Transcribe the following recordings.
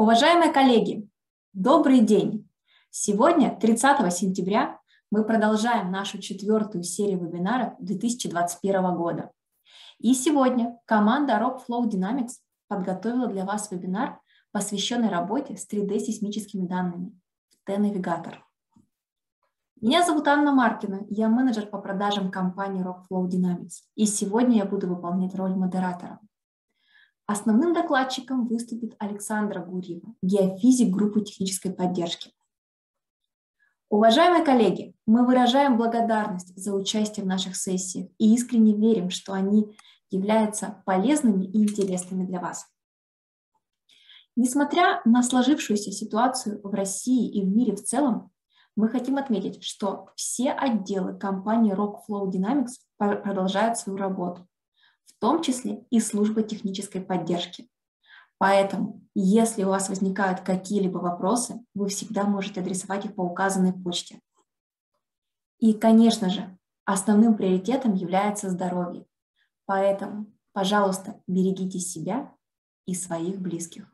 Уважаемые коллеги, добрый день! Сегодня, 30 сентября, мы продолжаем нашу четвертую серию вебинаров 2021 года. И сегодня команда Rockflow Dynamics подготовила для вас вебинар, посвященный работе с 3D-сейсмическими данными в Т-навигатор. Меня зовут Анна Маркина, я менеджер по продажам компании Rockflow Dynamics, и сегодня я буду выполнять роль модератора – Основным докладчиком выступит Александра Гурьева, геофизик группы технической поддержки. Уважаемые коллеги, мы выражаем благодарность за участие в наших сессиях и искренне верим, что они являются полезными и интересными для вас. Несмотря на сложившуюся ситуацию в России и в мире в целом, мы хотим отметить, что все отделы компании Rockflow Dynamics продолжают свою работу в том числе и служба технической поддержки. Поэтому, если у вас возникают какие-либо вопросы, вы всегда можете адресовать их по указанной почте. И, конечно же, основным приоритетом является здоровье. Поэтому, пожалуйста, берегите себя и своих близких.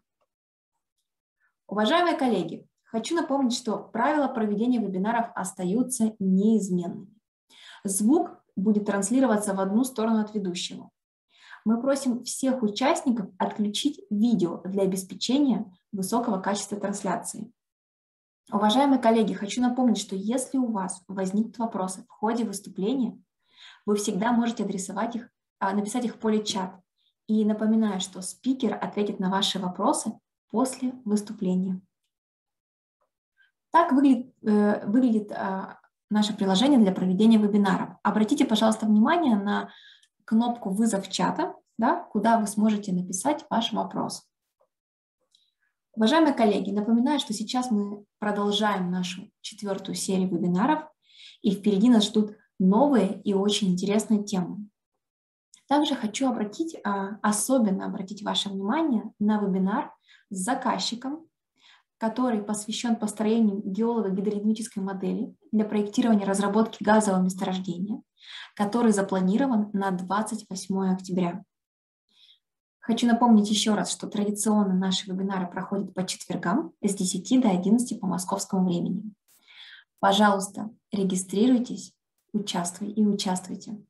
Уважаемые коллеги, хочу напомнить, что правила проведения вебинаров остаются неизменными. Звук будет транслироваться в одну сторону от ведущего мы просим всех участников отключить видео для обеспечения высокого качества трансляции. Уважаемые коллеги, хочу напомнить, что если у вас возникнут вопросы в ходе выступления, вы всегда можете адресовать их, а, написать их в поле чат. И напоминаю, что спикер ответит на ваши вопросы после выступления. Так выглядит, э, выглядит а, наше приложение для проведения вебинаров. Обратите, пожалуйста, внимание на кнопку «Вызов чата» да, куда вы сможете написать ваш вопрос. Уважаемые коллеги, напоминаю, что сейчас мы продолжаем нашу четвертую серию вебинаров, и впереди нас ждут новые и очень интересные темы. Также хочу обратить, а, особенно обратить ваше внимание на вебинар с заказчиком, который посвящен построению геолого-гидродинамической модели для проектирования разработки газового месторождения, который запланирован на 28 октября. Хочу напомнить еще раз, что традиционно наши вебинары проходят по четвергам с 10 до 11 по московскому времени. Пожалуйста, регистрируйтесь, участвуй и участвуйте.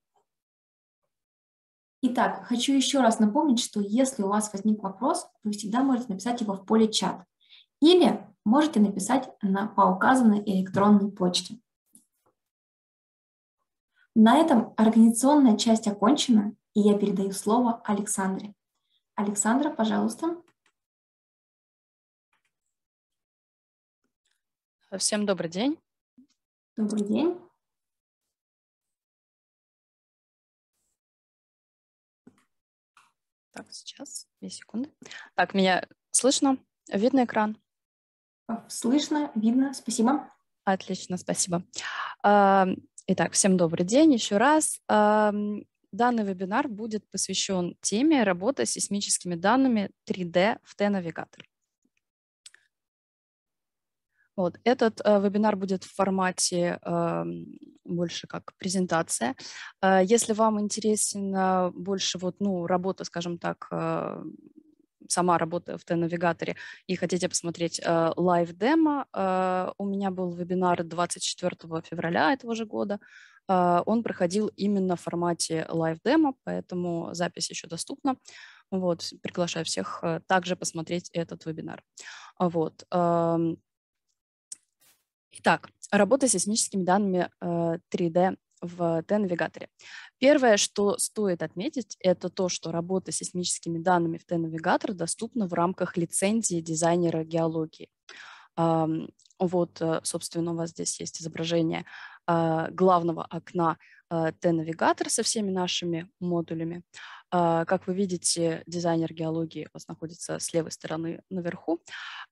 Итак, хочу еще раз напомнить, что если у вас возник вопрос, вы всегда можете написать его в поле «Чат» или можете написать на, по указанной электронной почте. На этом организационная часть окончена, и я передаю слово Александре. Александра, пожалуйста. Всем добрый день. Добрый день. Так, сейчас, две секунды. Так, меня слышно? Видно экран? А, слышно, видно, спасибо. Отлично, спасибо. Итак, всем добрый день еще раз. Данный вебинар будет посвящен теме работы с сейсмическими данными 3D в Т-навигатор. Вот. Этот э, вебинар будет в формате э, больше как презентация. Э, если вам интересна больше вот, ну, работа, скажем так, э, сама работаю в Т-навигаторе и хотите посмотреть э, лайв-демо, э, у меня был вебинар 24 февраля этого же года, э, он проходил именно в формате лайв-демо, поэтому запись еще доступна. Вот, приглашаю всех также посмотреть этот вебинар. Вот. Эм. Итак, работа с сейсмическими данными 3D в Т-навигаторе. Первое, что стоит отметить, это то, что работа с сейсмическими данными в Т-навигатор доступна в рамках лицензии дизайнера геологии. Вот, э, собственно, у вас здесь есть изображение а, главного окна а, Т-навигатор со всеми нашими модулями. А, как вы видите, дизайнер геологии у вас находится с левой стороны наверху.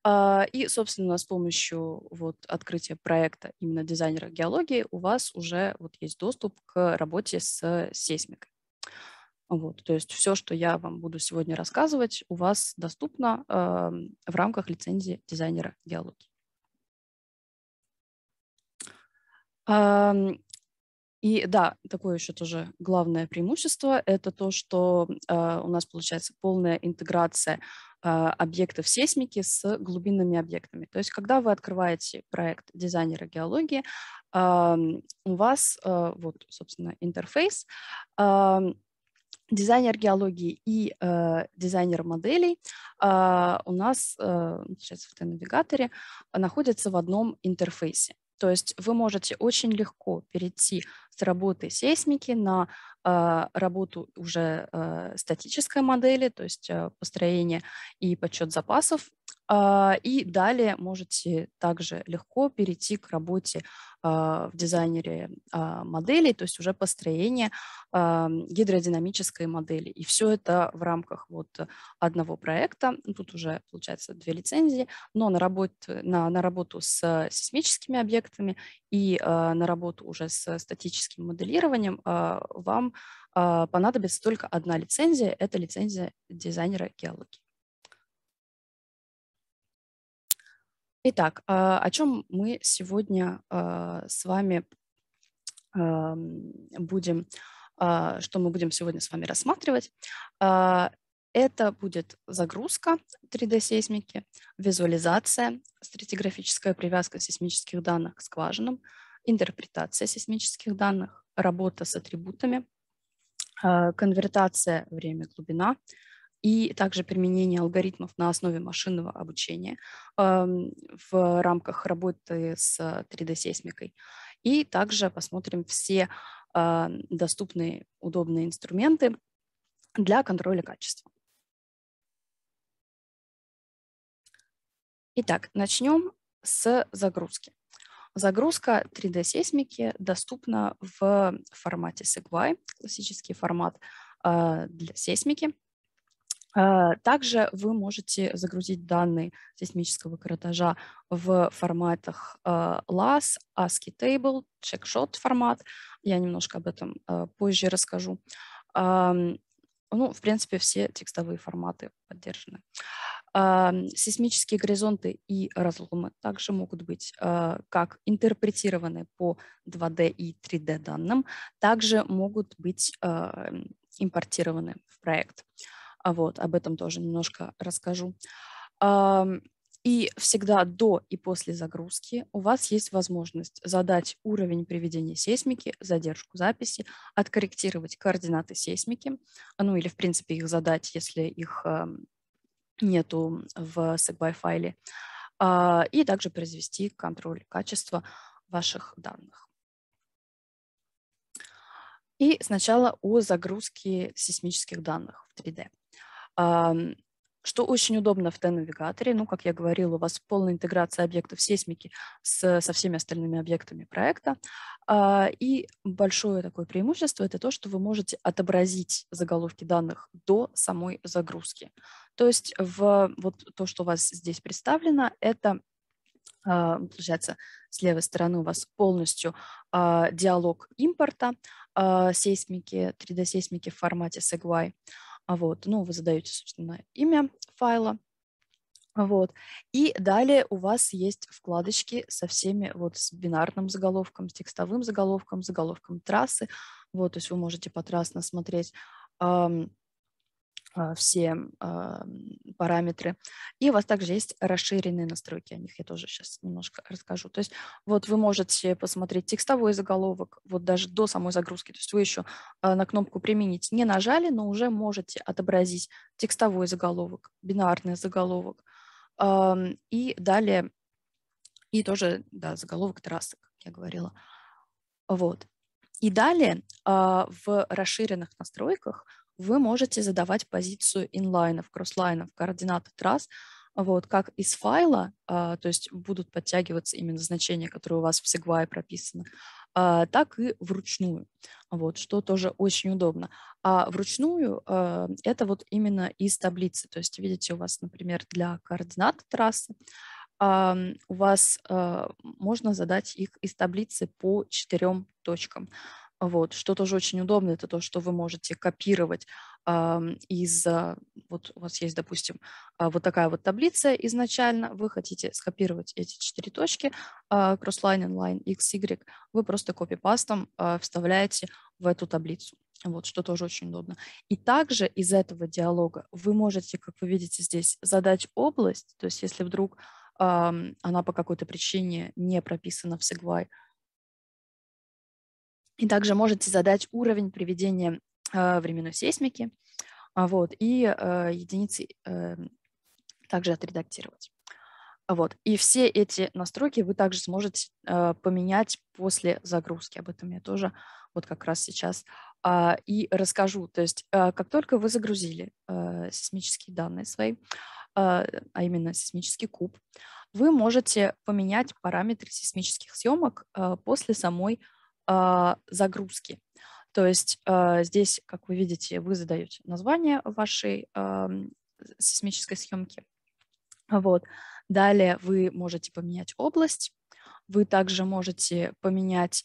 А, и, собственно, с помощью вот открытия проекта именно дизайнера геологии у вас уже вот есть доступ к работе с сейсмикой. Вот, то есть все, что я вам буду сегодня рассказывать, у вас доступно в рамках лицензии дизайнера геологии. И да, такое еще тоже главное преимущество – это то, что э, у нас получается полная интеграция э, объектов сейсмики с глубинными объектами. То есть, когда вы открываете проект дизайнера геологии, э, у вас э, вот, собственно, интерфейс. Э, дизайнер геологии и э, дизайнер моделей э, у нас э, сейчас в Т-навигаторе находятся в одном интерфейсе. То есть вы можете очень легко перейти с работы сейсмики на э, работу уже э, статической модели, то есть э, построение и подсчет запасов а, и далее можете также легко перейти к работе а, в дизайнере а, моделей, то есть уже построение гидродинамической модели. И все это в рамках вот одного проекта. Тут уже, получается, две лицензии, но на работу, на, на работу с сейсмическими объектами и на работу уже с статическим моделированием вам понадобится только одна лицензия. Это лицензия дизайнера геологии. Итак, а, о чем мы сегодня а, с вами будем, а, что мы будем сегодня с вами рассматривать? Это будет загрузка 3D-сейсмики, визуализация, стратиграфическая привязка сейсмических данных к скважинам, интерпретация сейсмических данных, работа с атрибутами, конвертация время-глубина, и также применение алгоритмов на основе машинного обучения в рамках работы с 3D-сейсмикой. Э, и также посмотрим все а, доступные удобные инструменты для контроля качества. Итак, начнем с загрузки. Загрузка 3D-сейсмики доступна в формате SIGWI, классический формат а, для сейсмики. Э, также вы можете загрузить данные сейсмического каротажа в форматах э, LAS, ASCII Table, CheckShot формат. Я немножко об этом э, позже расскажу. Ну, в принципе, все текстовые форматы поддержаны. Сейсмические горизонты и разломы также могут быть как интерпретированы по 2D и 3D данным, также могут быть импортированы в проект. Uh, а вот об этом тоже немножко расскажу. И всегда до и после загрузки у вас есть возможность задать уровень приведения сейсмики, задержку записи, откорректировать координаты сейсмики, ну или в принципе их задать, если их нету в SegWay файле, а, и также произвести контроль качества ваших данных. И сначала о загрузке сейсмических данных в 3D что очень удобно в Т-навигаторе. Ну, как я говорила, у вас полная интеграция объектов сейсмики с, со всеми остальными объектами проекта. А, и большое такое преимущество – это то, что вы можете отобразить заголовки данных до самой загрузки. То есть в, вот то, что у вас здесь представлено, это а, получается, с левой стороны у вас полностью а, диалог импорта сейсмики, 3D-сейсмики в формате Segway – а вот, ну, вы задаете, собственно, имя файла, вот. И далее у вас есть вкладочки со всеми, вот с бинарным заголовком, с текстовым заголовком, заголовком трассы. Вот, то есть вы можете по трассно смотреть а, все а, параметры. И у вас также есть расширенные настройки, о них я тоже сейчас немножко расскажу. То есть вот вы можете посмотреть текстовой заголовок, вот даже до самой загрузки, то есть вы еще а, на кнопку «Применить» не нажали, но уже можете отобразить текстовой заголовок, бинарный заголовок и далее, и тоже, да, заголовок трассы, как я говорила. Вот. И далее в расширенных настройках вы можете задавать позицию инлайнов, кросслайнов, координаты трасс, вот, как из файла, а, то есть будут подтягиваться именно значения, которые у вас в Segway прописаны, а, так и вручную, вот, что тоже очень удобно. А вручную а, это вот именно из таблицы, то есть видите у вас, например, для координат трассы, а, у вас а, можно задать их из таблицы по четырем точкам. Вот, что тоже очень удобно, это то, что вы можете копировать э, из, а, вот у вас есть, допустим, а, вот такая вот таблица изначально, вы хотите скопировать эти четыре точки, э, crossline, inline, x, y, вы просто копипастом э, вставляете в эту таблицу. Вот, что тоже очень удобно. И также из этого диалога вы можете, как вы видите здесь, задать область, то есть если вдруг э, она по какой-то причине не прописана в Segway, и также можете задать уровень приведения э, временной сейсмики а, вот, и э, единицы э, также отредактировать. Вот. И все эти настройки вы также сможете э, поменять после загрузки. Об этом я тоже вот как раз сейчас э, и расскажу. То есть э, как только вы загрузили э, сейсмические данные свои, э, а именно сейсмический куб, вы можете поменять параметры сейсмических съемок э, после самой а, загрузки. То есть а, здесь, как вы видите, вы задаете название вашей а, сейсмической съемки. Вот. Далее вы можете поменять область, вы также можете поменять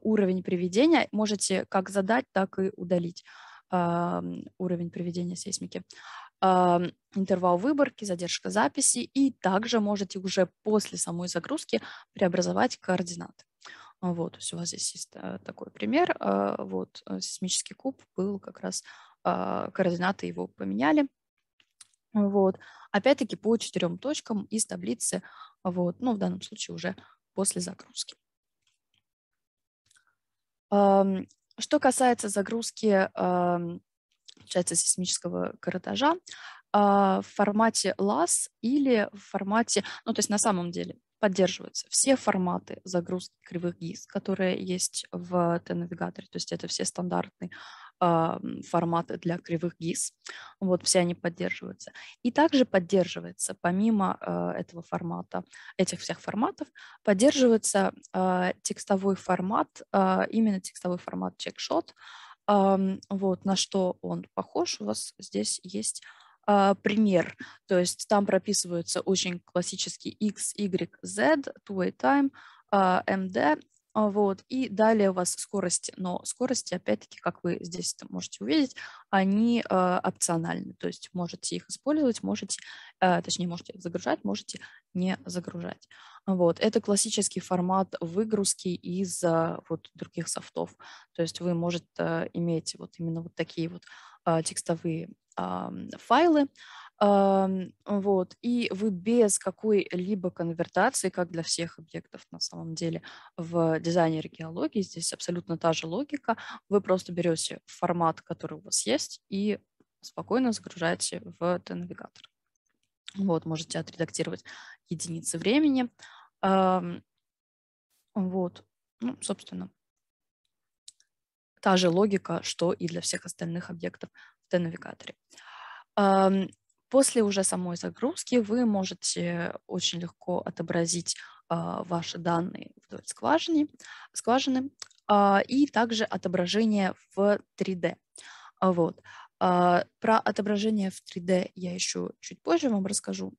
уровень приведения, можете как задать, так и удалить уровень приведения сейсмики, интервал выборки, задержка записи, и также можете уже после самой загрузки преобразовать координаты. Вот, то есть у вас здесь есть э, такой пример. Э, вот, э, сейсмический куб был как раз, координаты его поменяли. Вот, опять-таки по четырем точкам из таблицы, вот, ну, в данном случае уже после загрузки. Эм, что касается загрузки, эм, получается, сейсмического каратажа, в формате LAS или в формате, ну, то есть на самом деле поддерживаются все форматы загрузки кривых GIS, которые есть в Т-навигаторе, то есть это все стандартные э, форматы для кривых GIS, вот все они поддерживаются. И также поддерживается, помимо э, этого формата, этих всех форматов, поддерживается э, текстовой формат, э, именно текстовой формат CheckShot, э, вот, на что он похож, у вас здесь есть а, пример. То есть там прописываются очень классический X, Y, Z, two-way time, а, MD, а, вот, и далее у вас скорости, но скорости, опять-таки, как вы здесь можете увидеть, они э, опциональны, то есть можете их использовать, можете, э, точнее, можете их загружать, можете не загружать. Вот, это классический формат выгрузки из э, вот других софтов, то есть вы можете э, иметь вот именно вот такие вот э, текстовые файлы, вот, и вы без какой-либо конвертации, как для всех объектов на самом деле, в дизайне археологии, здесь абсолютно та же логика, вы просто берете формат, который у вас есть, и спокойно загружаете в этот навигатор Вот, можете отредактировать единицы времени. Вот, ну, собственно, та же логика, что и для всех остальных объектов Т-навигаторе. После уже самой загрузки вы можете очень легко отобразить а, ваши данные вдоль скважины, скважины а, и также отображение в 3D. Вот. А, про отображение в 3D я еще чуть позже вам расскажу.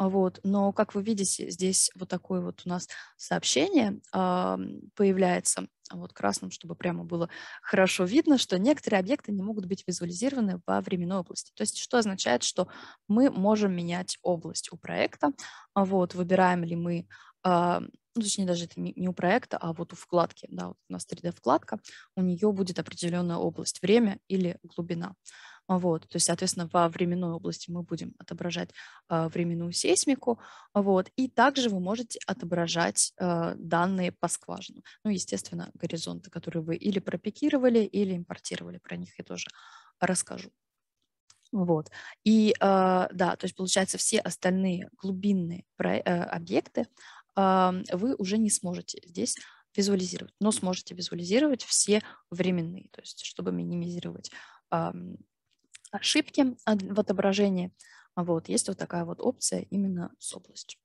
Вот. Но, как вы видите, здесь вот такое вот у нас сообщение э, появляется вот красным, чтобы прямо было хорошо видно, что некоторые объекты не могут быть визуализированы во временной области. То есть что означает, что мы можем менять область у проекта. А вот, выбираем ли мы э, точнее, даже это не у проекта, а вот у вкладки, да, вот у нас 3D-вкладка, у нее будет определенная область, время или глубина. А, вот, то есть, соответственно, во временной области мы будем отображать э, временную сейсмику. Вот, и также вы можете отображать э, данные по скважину. Ну, естественно, горизонты, которые вы или пропикировали, или импортировали. Про них я тоже расскажу. Вот. И э, да, то есть, получается, все остальные глубинные э, объекты вы уже не сможете здесь визуализировать, но сможете визуализировать все временные, то есть чтобы минимизировать ошибки в отображении. А вот, есть вот такая вот опция именно с областью.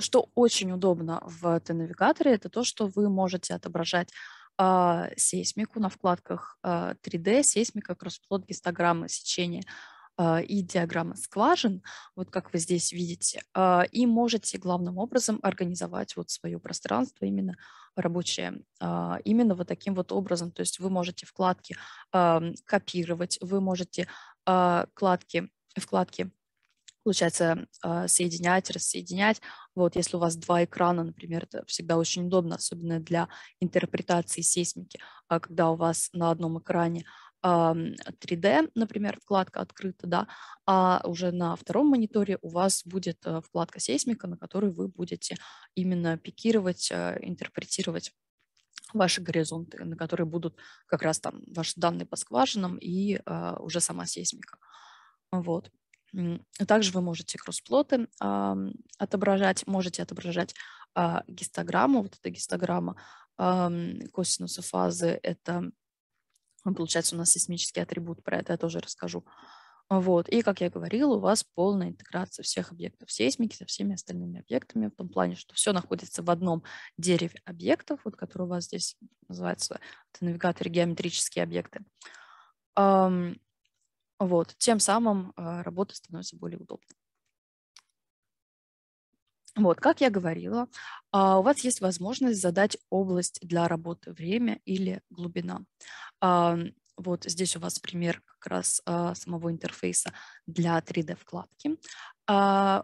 Что очень удобно в Т-навигаторе, это то, что вы можете отображать а, сейсмику на вкладках 3D, а, сейсмика, кросс-плот, гистограммы, сечения и диаграмма скважин, вот как вы здесь видите, и можете главным образом организовать вот свое пространство именно рабочие а, именно вот таким вот образом. То есть вы можете вкладки копировать, вы можете вкладки, а, вкладки получается, а, соединять, рассоединять. Вот если у вас два экрана, например, это всегда очень удобно, особенно для интерпретации сейсмики, когда у вас на одном экране 3D, например, вкладка открыта, да, а уже на втором мониторе у вас будет э, вкладка сейсмика, на которой вы будете именно пикировать, э, интерпретировать ваши горизонты, на которые будут как раз там ваши данные по скважинам и э, уже сама сейсмика. Вот. Также вы можете кроссплоты э, отображать, можете отображать э, гистограмму, вот эта гистограмма э, косинуса фазы, это ну, получается, у нас сейсмический атрибут, про это я тоже расскажу. Вот. И, как я говорила, у вас полная интеграция всех объектов сейсмики со всеми остальными объектами, в том плане, что все находится в одном дереве объектов, вот, который у вас здесь называется, это навигатор геометрические объекты. Вот. Тем самым а, работа становится более удобной. Вот, как я говорила, а, у вас есть возможность задать область для работы время или глубина. А, вот здесь у вас пример как раз а, самого интерфейса для 3D-вкладки.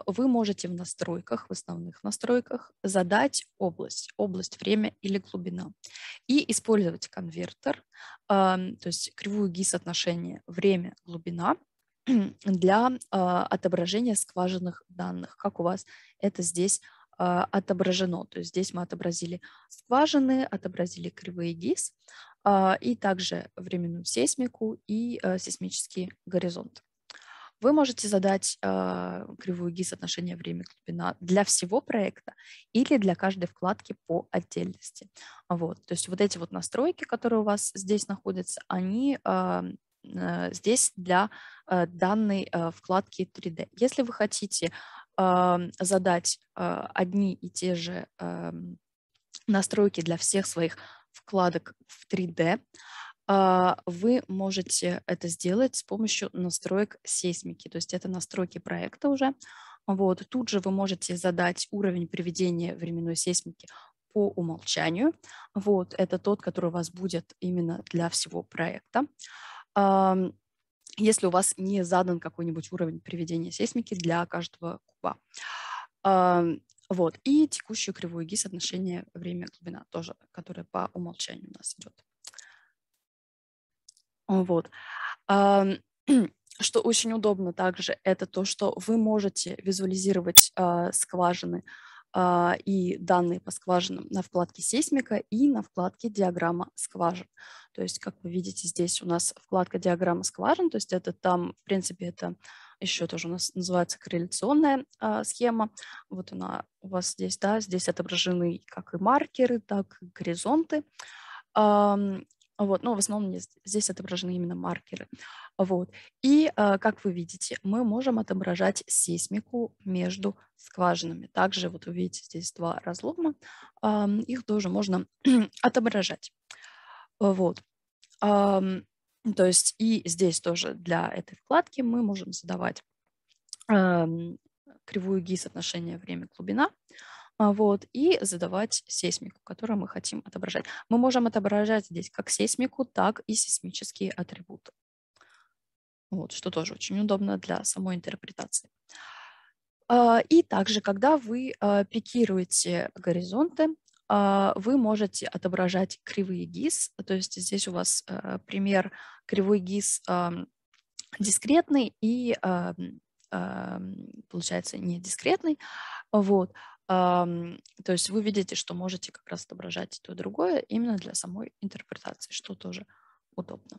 Вы можете в настройках, в основных настройках, задать область, область, время или глубина. И использовать конвертер, то есть кривую гис соотношение время-глубина – для а, отображения скважинных данных, как у вас это здесь а, отображено. То есть здесь мы отобразили скважины, отобразили кривые ГИС а, и также временную сейсмику и сейсмический горизонт. Вы можете задать кривую ГИС отношение время-глубина для всего проекта или для каждой вкладки по отдельности. Вот. То есть вот эти вот настройки, которые у вас здесь находятся, они Э, здесь для э, данной э, вкладки 3D. Если вы хотите эм, задать одни и те же эм, настройки для всех своих вкладок в 3D, вы можете это сделать с помощью настроек сейсмики. То есть это настройки проекта уже. Вот. Тут же вы можете задать уровень приведения временной сейсмики по умолчанию. Вот. Это тот, который у вас будет именно для всего проекта если у вас не задан какой-нибудь уровень приведения сейсмики для каждого куба. Вот. И текущую кривую гис соотношение время-глубина тоже, которая по умолчанию у нас идет. Вот. Что очень удобно также, это то, что вы можете визуализировать а, скважины, а, и данные по скважинам на вкладке «Сейсмика» и на вкладке «Диаграмма скважин». То есть, как вы видите, здесь у нас вкладка «Диаграмма скважин», то есть это там, в принципе, это еще тоже у нас называется корреляционная э, схема. Вот она у вас здесь, да, здесь отображены как и маркеры, так и горизонты. Эм, вот, но в основном здесь отображены именно маркеры. Вот. И, а, как вы видите, мы можем отображать сейсмику между скважинами. Также вот вы видите здесь два разлома, их тоже можно отображать. Вот. То есть и здесь тоже для этой вкладки мы можем задавать кривую ГИ соотношение время-глубина. глубина а, вот, и задавать сейсмику, которую мы хотим отображать. Мы можем отображать здесь как сейсмику, так и сейсмические атрибуты. Вот, что тоже очень удобно для самой интерпретации. А, и также, когда вы а, пикируете горизонты, вы можете отображать кривые ГИС, то есть здесь у вас пример кривой ГИС дискретный и получается не дискретный. Вот. То есть вы видите, что можете как раз отображать и то, и другое именно для самой интерпретации, что тоже удобно.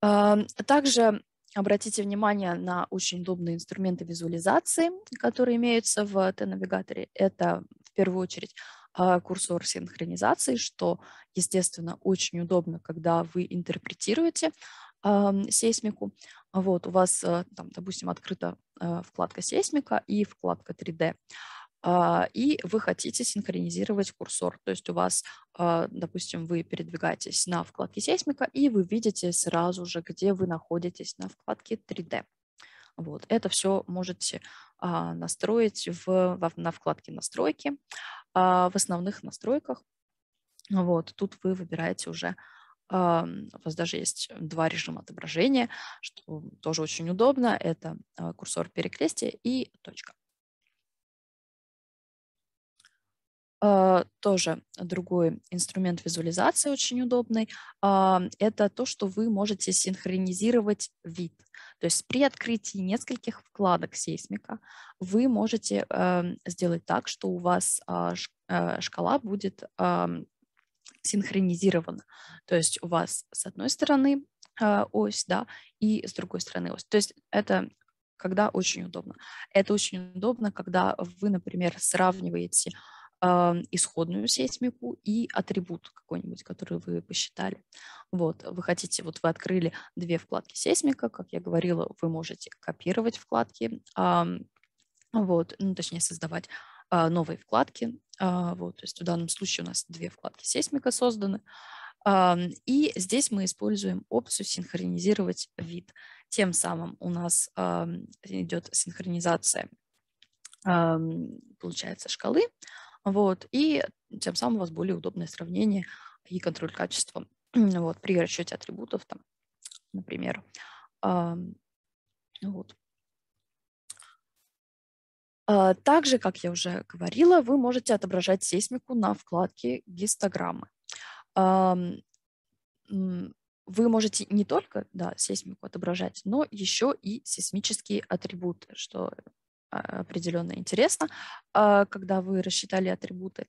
Также обратите внимание на очень удобные инструменты визуализации, которые имеются в Т-навигаторе. Это в первую очередь а, курсор синхронизации, что, естественно, очень удобно, когда вы интерпретируете сейсмику. Вот у вас, э, там, допустим, открыта э, вкладка «Сейсмика» и вкладка «3D» а, и вы хотите синхронизировать курсор. То есть у вас, э, допустим, вы передвигаетесь на вкладке сейсмика, и вы видите сразу же, где вы находитесь на вкладке 3D. Вот. Это все можете а, настроить в, на вкладке «Настройки», а, в основных настройках. Вот. Тут вы выбираете уже а, у вас даже есть два режима отображения, что тоже очень удобно. Это а, курсор перекрестия и точка. А, тоже другой инструмент визуализации очень удобный. Это то, что вы можете синхронизировать вид. То есть при открытии нескольких вкладок сейсмика вы можете сделать так, что у вас э, шкала будет синхронизировано. То есть у вас с одной стороны а, ось, да, и с другой стороны ось. То есть это когда очень удобно. Это очень удобно, когда вы, например, сравниваете а, исходную сейсмику и атрибут какой-нибудь, который вы посчитали. Вот, вы хотите, вот вы открыли две вкладки сейсмика, как я говорила, вы можете копировать вкладки, вот, ну, точнее, создавать а, новые вкладки. А, вот, то есть в данном случае у нас две вкладки сейсмика созданы. А, и здесь мы используем опцию «Синхронизировать вид». Тем самым у нас идет синхронизация, получается, шкалы. Вот, и тем самым у вас более удобное сравнение и контроль качества вот, при расчете атрибутов, там, например. Вот. А, Также, как я уже говорила, вы можете отображать сейсмику на вкладке гистограммы. Вы можете не только да, сейсмику отображать, но еще и сейсмические атрибуты, что а, определенно интересно, а, когда вы рассчитали атрибуты.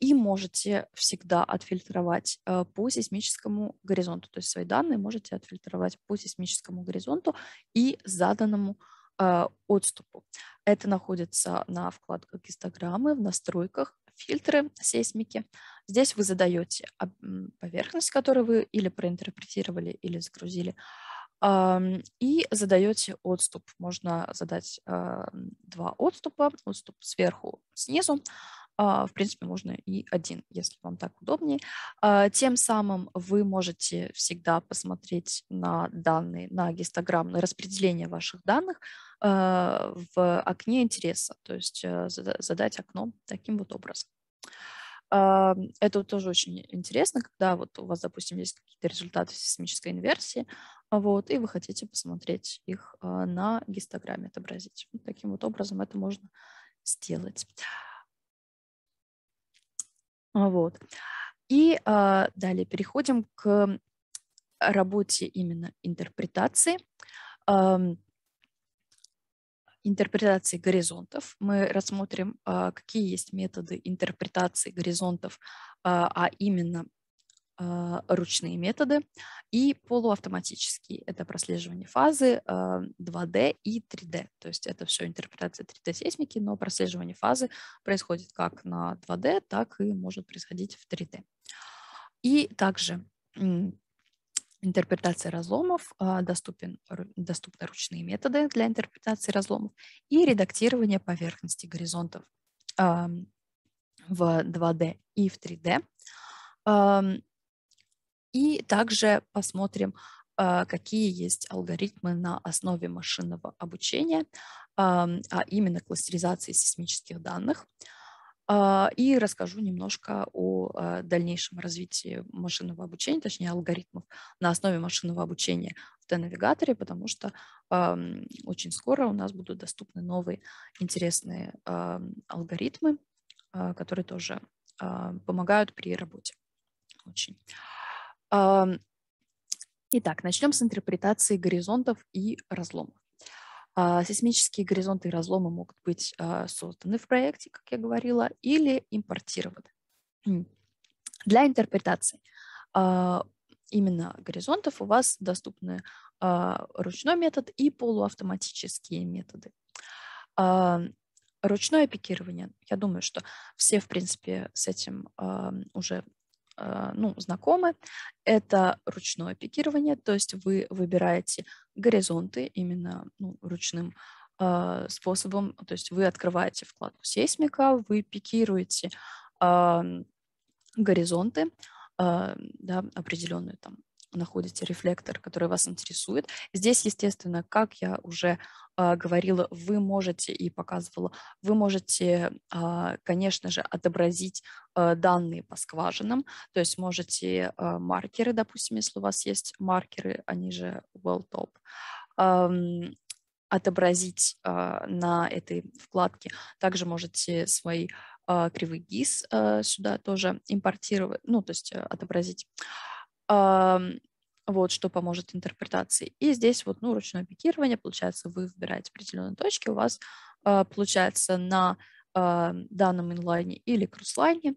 И можете всегда отфильтровать по сейсмическому горизонту. То есть свои данные можете отфильтровать по сейсмическому горизонту и заданному горизонту Э, отступу. Это находится на вкладках гистограммы, в настройках, фильтры сейсмики. Здесь вы задаете поверхность, которую вы или проинтерпретировали, или загрузили, и задаете отступ. Можно задать э, два отступа, отступ сверху, снизу, а, в принципе, можно и один, если вам так удобнее. А, тем самым вы можете всегда посмотреть на данные, на гистограмм, на распределение ваших данных а, в окне интереса, то есть э, задать окно таким вот образом. Это тоже очень интересно, когда вот у вас, допустим, есть какие-то результаты сейсмической инверсии, вот, и вы хотите посмотреть их на гистограмме, отобразить. Вот таким вот образом это можно сделать. Вот. И э, далее переходим к работе именно интерпретации, э, интерпретации горизонтов. Мы рассмотрим, э, какие есть методы интерпретации горизонтов, э, а именно а, ручные методы и полуавтоматические. Это прослеживание фазы 2D а, и 3D. То есть это все интерпретация 3D-сейсмики, но прослеживание фазы происходит как на 2D, так и может происходить в 3D. И также интерпретация разломов, а, доступен, доступны ручные методы для интерпретации разломов и редактирование поверхности горизонтов в 2D и в 3D и также посмотрим, а, какие есть алгоритмы на основе машинного обучения, а именно кластеризации сейсмических данных. А, и расскажу немножко о а, дальнейшем развитии машинного обучения, точнее алгоритмов на основе машинного обучения в Т-навигаторе, потому что очень скоро у нас будут доступны новые интересные алгоритмы, которые тоже помогают при работе очень. Итак, начнем с интерпретации горизонтов и разломов. А, сейсмические горизонты и разломы могут быть а, созданы в проекте, как я говорила, или импортированы. Для интерпретации а, именно горизонтов у вас доступны ручной метод и полуавтоматические методы. Ручное пикирование. Я думаю, что все, в принципе, с этим уже Э, ну, знакомы. Это ручное пикирование, то есть вы выбираете горизонты именно ну, ручным э, способом, то есть вы открываете вкладку сейсмика, вы пикируете эм, горизонты, э, да, определенную там находите рефлектор, который вас интересует. Здесь, естественно, как я уже э, говорила, вы можете и показывала, вы можете, э, конечно же, отобразить э, данные по скважинам, то есть можете э, маркеры, допустим, если у вас есть маркеры, они же well top, э, отобразить э, на этой вкладке. Также можете свои э, кривые GIS сюда тоже импортировать, ну, то есть э, отобразить вот что поможет интерпретации. И здесь вот, ну, ручное пикирование, получается, вы выбираете определенные точки, у вас а, получается на а, данном инлайне или круслайне,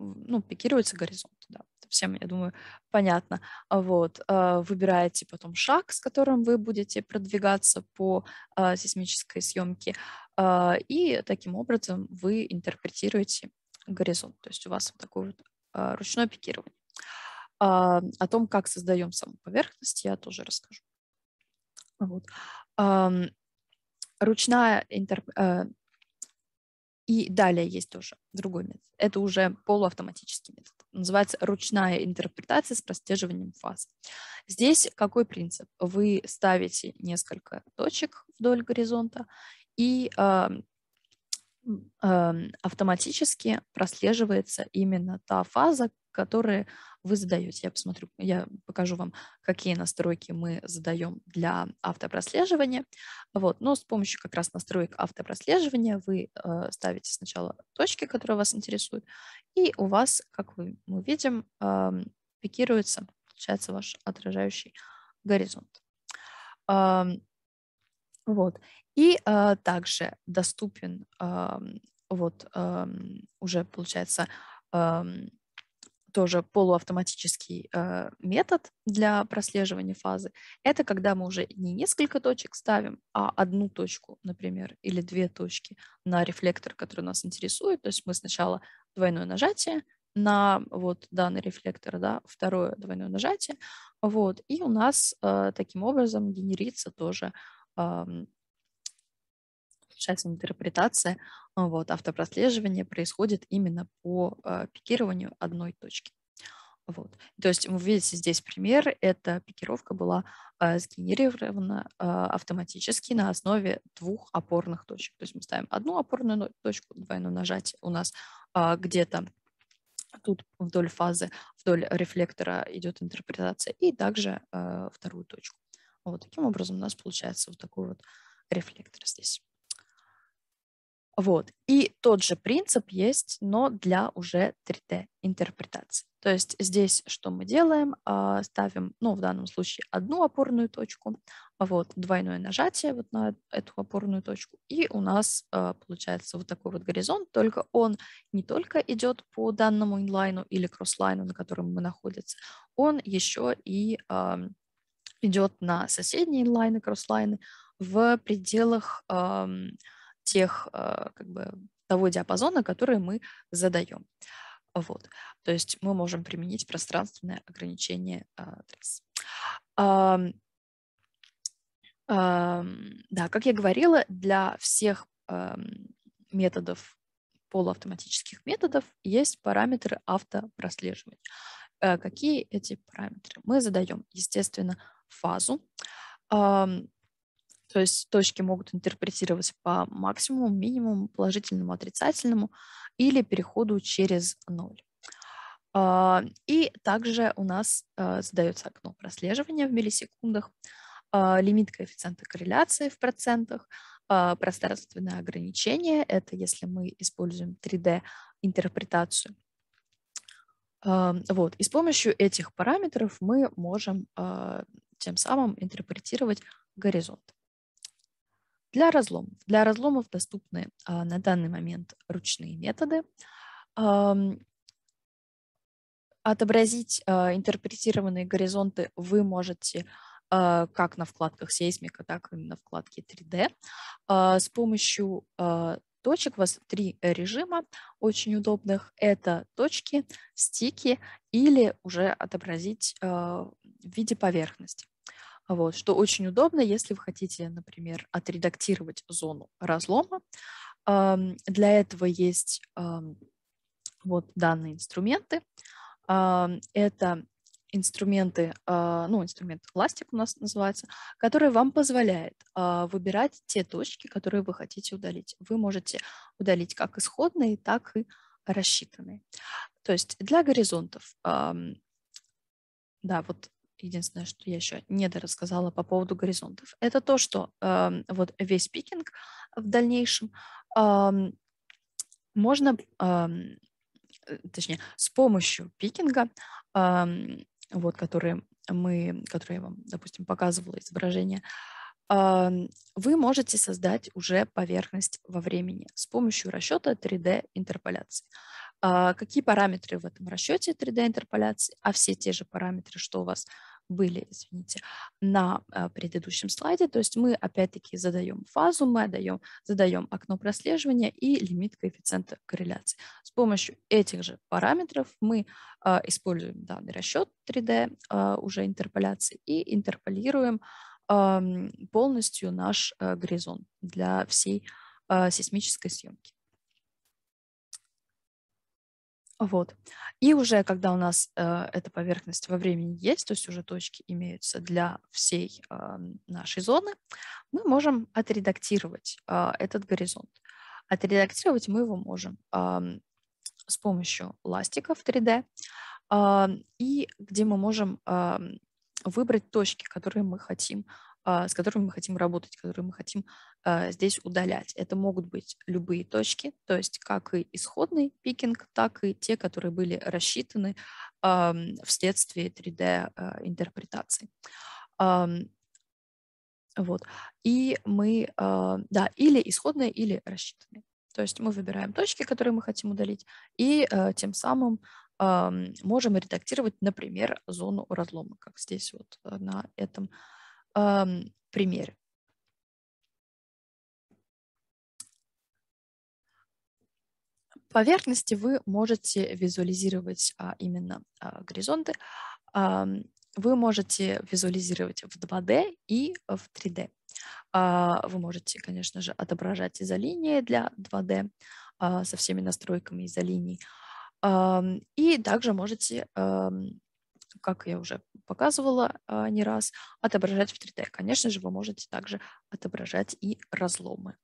ну, пикируется горизонт, да, всем, я думаю, понятно. А вот, выбираете потом шаг, с которым вы будете продвигаться по сейсмической съемке, и таким образом вы интерпретируете горизонт, то есть у вас вот такое вот ручное пикирование. А, о том, как создаем саму поверхность, я тоже расскажу. Вот. ручная интер... Э, и далее есть тоже другой метод. Это уже полуавтоматический метод. Называется ручная интерпретация с простеживанием фаз. Здесь какой принцип? Вы ставите несколько точек вдоль горизонта и э, э, автоматически прослеживается именно та фаза, которые вы задаете. Я посмотрю, я покажу вам, какие настройки мы задаем для автопрослеживания. Вот. Но с помощью как раз настроек автопрослеживания вы э, ставите сначала точки, которые вас интересуют, и у вас, как вы, мы видим, э, пикируется, получается, ваш отражающий горизонт. Э, вот. И э, также доступен э, вот э, уже, получается, э, тоже полуавтоматический э, метод для прослеживания фазы. Это когда мы уже не несколько точек ставим, а одну точку, например, или две точки на рефлектор, который нас интересует. То есть мы сначала двойное нажатие на вот данный рефлектор, да, второе двойное нажатие, вот, и у нас э, таким образом генерится тоже получается интерпретация, вот, автопрослеживание происходит именно по э, пикированию одной точки. Вот. То есть вы видите здесь пример, эта пикировка была э, сгенерирована э, автоматически на основе двух опорных точек. То есть мы ставим одну опорную точку, двойную нажатие у нас э, где-то тут вдоль фазы, вдоль рефлектора идет интерпретация, и также э, вторую точку. Вот таким образом у нас получается вот такой вот рефлектор здесь. Вот. И тот же принцип есть, но для уже 3D-интерпретации. То есть здесь что мы делаем? А, ставим, ну, в данном случае, одну опорную точку, а вот, двойное нажатие вот на эту опорную точку, и у нас а, получается вот такой вот горизонт, только он не только идет по данному инлайну или кросслайну, на котором мы находимся, он еще и идет на соседние инлайны, кросслайны в пределах тех, а, как бы, того диапазона, который мы задаем. Вот. То есть мы можем применить пространственное ограничение а, трис. Да, как я говорила, для всех методов, полуавтоматических методов есть параметры автопрослеживания. Э, какие эти параметры? Мы задаем, естественно, фазу, то есть точки могут интерпретироваться по максимуму, минимуму, положительному, отрицательному или переходу через ноль. А, и также у нас задается окно прослеживания в миллисекундах, а, лимит коэффициента корреляции в процентах, а, пространственное ограничение, это если мы используем 3D-интерпретацию. Вот. И с помощью этих параметров мы можем тем самым интерпретировать горизонт. Для разломов. Для разломов доступны а, на данный момент ручные методы. Отобразить а, интерпретированные горизонты вы можете а, как на вкладках сейсмика, так и на вкладке 3D с помощью точек. У вас три режима очень удобных. Это точки, стики или уже отобразить в виде поверхности. Вот, что очень удобно, если вы хотите, например, отредактировать зону разлома. Для этого есть вот данные инструменты. Это инструменты, а, ну, инструмент ластик у нас называется, который вам позволяет а, выбирать те точки, которые вы хотите удалить. Вы можете удалить как исходные, так и рассчитанные. То есть для горизонтов, да, вот единственное, что я еще не дорассказала по поводу горизонтов, это то, что э, вот весь пикинг в дальнейшем э, можно, э, точнее, с помощью пикинга, э, вот, который мы, который я вам, допустим, показывала изображение, э, вы можете создать уже поверхность во времени с помощью расчета 3D-интерполяции. А, какие параметры в этом расчете 3D-интерполяции, а все те же параметры, что у вас были, извините, на а, предыдущем слайде. То есть мы опять-таки задаем фазу, мы отдаем, задаем окно прослеживания и лимит коэффициента корреляции. С помощью этих же параметров мы а, используем данный расчет 3D уже интерполяции и интерполируем полностью наш э, горизонт для всей э, сейсмической съемки. Вот. И уже когда у нас э, эта поверхность во времени есть, то есть уже точки имеются для всей нашей зоны, мы можем отредактировать а, этот горизонт. Отредактировать мы его можем с помощью ластиков 3D, и где мы можем выбрать точки, которые мы хотим, а, с которыми мы хотим работать, которые мы хотим а, здесь удалять. Это могут быть любые точки, то есть как и исходный пикинг, так и те, которые были рассчитаны вследствие 3D-интерпретации. А, вот. И мы, да, или исходные, или рассчитанные. То есть мы выбираем точки, которые мы хотим удалить, и тем самым можем редактировать, например, зону разлома, как здесь вот э, на этом примере. Поверхности вы можете визуализировать а, именно а, горизонты, вы можете визуализировать в 2D и в 3D. А, вы можете, конечно же, отображать изолинии для 2D со всеми настройками изолиний. линий и также можете, как я уже показывала а, не раз, отображать в 3D. Конечно же, вы можете также отображать и разломы.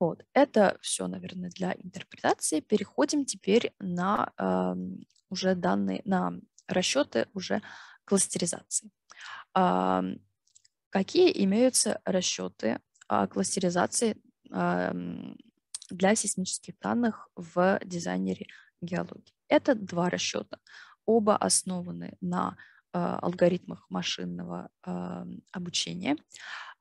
Вот, это все, наверное, для интерпретации. Переходим теперь на э, уже данные, на расчеты уже кластеризации. Э, какие имеются расчеты э, а, кластеризации для сейсмических данных в дизайнере геологии. Это два расчета. Оба основаны на э, алгоритмах машинного э, обучения.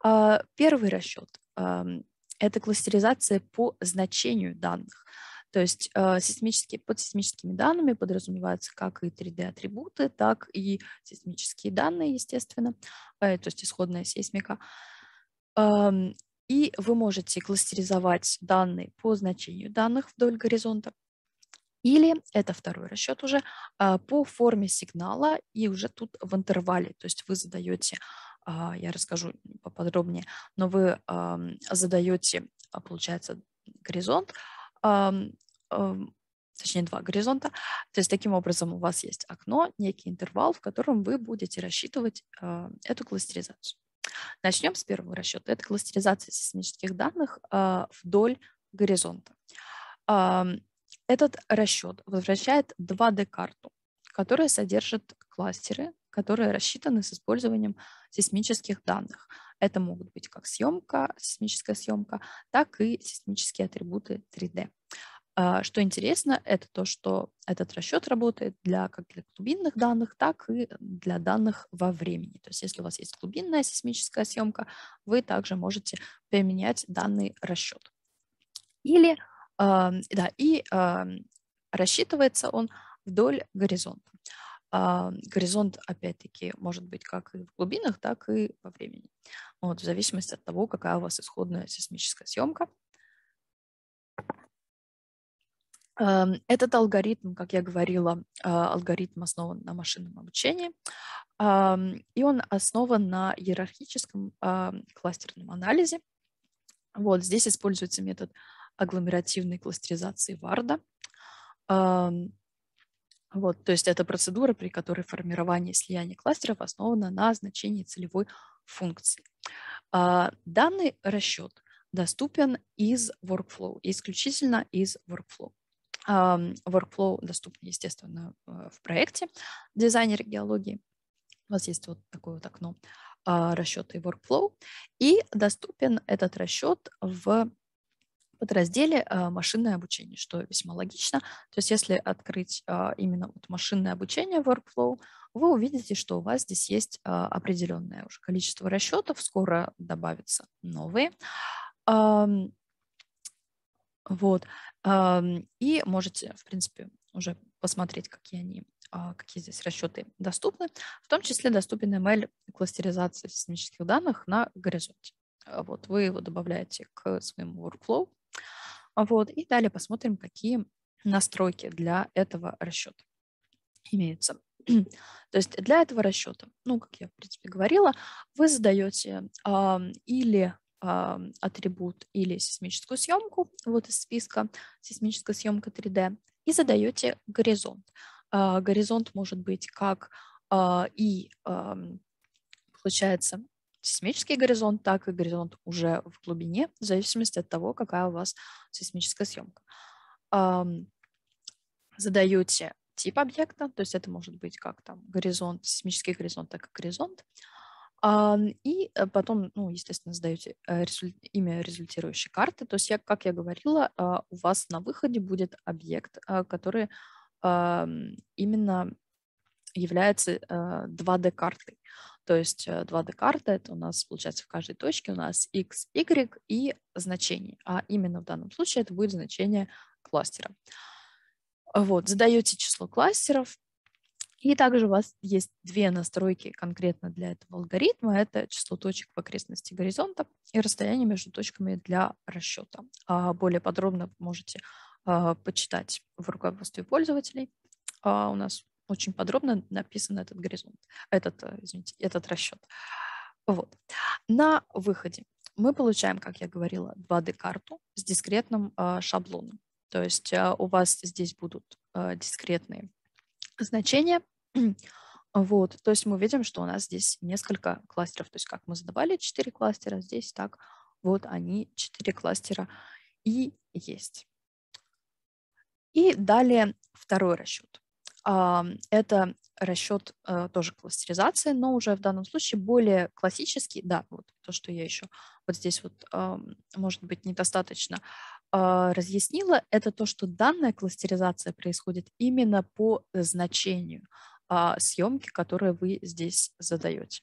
А, первый расчет эм, – это кластеризация по значению данных. То есть э, сейсмические, под сейсмическими данными подразумеваются как и 3D-атрибуты, так и сейсмические данные, естественно, то есть исходная сейсмика. Эм, и вы можете кластеризовать данные по значению данных вдоль горизонта. Или, это второй расчет уже, а, по форме сигнала и уже тут в интервале. То есть вы задаете, а, я расскажу поподробнее, но вы задаете, а, получается, горизонт, точнее два горизонта. То есть таким образом у вас есть окно, некий интервал, в котором вы будете рассчитывать эту кластеризацию. Начнем с первого расчета. Это кластеризация сейсмических данных а, вдоль горизонта. Этот расчет возвращает 2D-карту, которая содержит кластеры, которые рассчитаны с использованием сейсмических данных. Это могут быть как съемка, сейсмическая съемка, так и сейсмические атрибуты 3D. А, что интересно, это то, что этот расчет работает для, как для глубинных данных, так и для данных во времени. То есть если у вас есть глубинная сейсмическая съемка, вы также можете применять данный расчет. Или, а, да, и а, рассчитывается он вдоль горизонта. горизонт, опять-таки, может быть как и в глубинах, так и во времени. Вот, в зависимости от того, какая у вас исходная сейсмическая съемка – Эм, этот алгоритм, как я говорила, э, алгоритм основан на машинном обучении, и он основан на иерархическом кластерном анализе. Вот здесь используется метод агломеративной кластеризации ВАРДа. Вот, то есть это процедура, при которой формирование слияния кластеров основано на значении целевой функции. А, данный расчет доступен из workflow, исключительно из workflow. Workflow доступен, естественно, э, в проекте дизайнер геологии. У вас есть вот такое вот окно а, расчета и workflow. И доступен этот расчет в подразделе а, машинное обучение, что весьма логично. То есть если открыть а, именно вот машинное обучение workflow, вы увидите, что у вас здесь есть определенное уже количество расчетов, скоро добавятся новые. Вот. И можете, в принципе, уже посмотреть, какие они а, какие здесь расчеты доступны. В том числе доступен ML кластеризация сейсмических данных на горизонте. А вот вы его добавляете к своему workflow. А вот, и далее посмотрим, какие настройки для этого расчета имеются. То есть для этого расчета, ну, как я, в принципе, говорила, вы задаете э, или а, атрибут или сейсмическую съемку, вот из списка сейсмическая съемка 3D, и задаете горизонт. А, горизонт может быть как а, и, получается, сейсмический горизонт, так и горизонт уже в глубине, в зависимости от того, какая у вас сейсмическая съемка. Задаете тип объекта, то есть это может быть как там горизонт, сейсмический горизонт, так и горизонт. И э, потом, ну, естественно, сдаете э, имя результирующей карты. То есть, я, как я говорила, а, у вас на выходе будет объект, а, который именно является 2D-картой. Э, То есть 2D-карта — это у нас, получается, в каждой точке у нас x, y и значение. А именно в данном случае это будет значение кластера. Вот, задаете число кластеров, и также у вас есть две настройки конкретно для этого алгоритма. Это число точек в окрестности горизонта и расстояние между точками для расчета. А более подробно можете а, почитать в руководстве пользователей. А, у нас очень подробно написан этот горизонт, этот, э, извините, этот расчет. Вот. На выходе мы получаем, как я говорила, 2D-карту с дискретным шаблоном. То есть у вас здесь будут дискретные значения, Вот, то есть мы видим, что у нас здесь несколько кластеров, то есть как мы задавали 4 кластера, здесь так, вот они 4 кластера и есть. И далее второй расчет. Это расчет э, тоже кластеризации, но уже в данном случае более классический, да, вот то, что я еще вот здесь вот, может быть, недостаточно а, разъяснила, это то, что данная кластеризация происходит именно по значению. А, съемки, которые вы здесь задаете.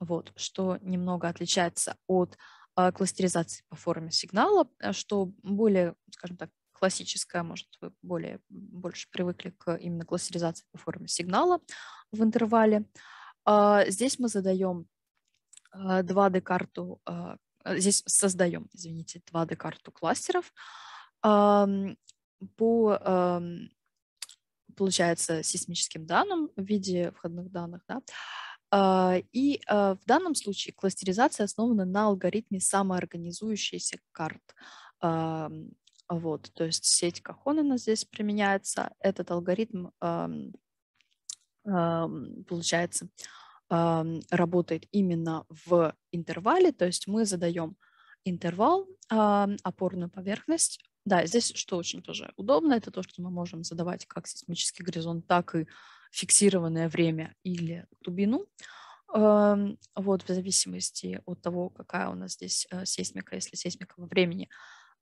Вот, что немного отличается от а, кластеризации по форме сигнала, э, что более, скажем так, классическая, может, вы более, больше привыкли к именно кластеризации по форме сигнала в интервале. А, здесь мы задаем 2D-карту, э, здесь создаем, извините, 2D-карту кластеров по получается, сейсмическим данным в виде входных данных. Да? А, и а, в данном случае кластеризация основана на алгоритме самоорганизующейся карт. А, вот, то есть сеть Кахонена здесь применяется. Этот алгоритм, получается, работает именно в интервале, то есть мы задаем интервал, опорную поверхность, да, здесь что очень тоже удобно, это то, что мы можем задавать как сейсмический горизонт, так и фиксированное время или глубину. Эм, вот, в зависимости от того, какая у нас здесь э, сейсмика, если сейсмика во времени,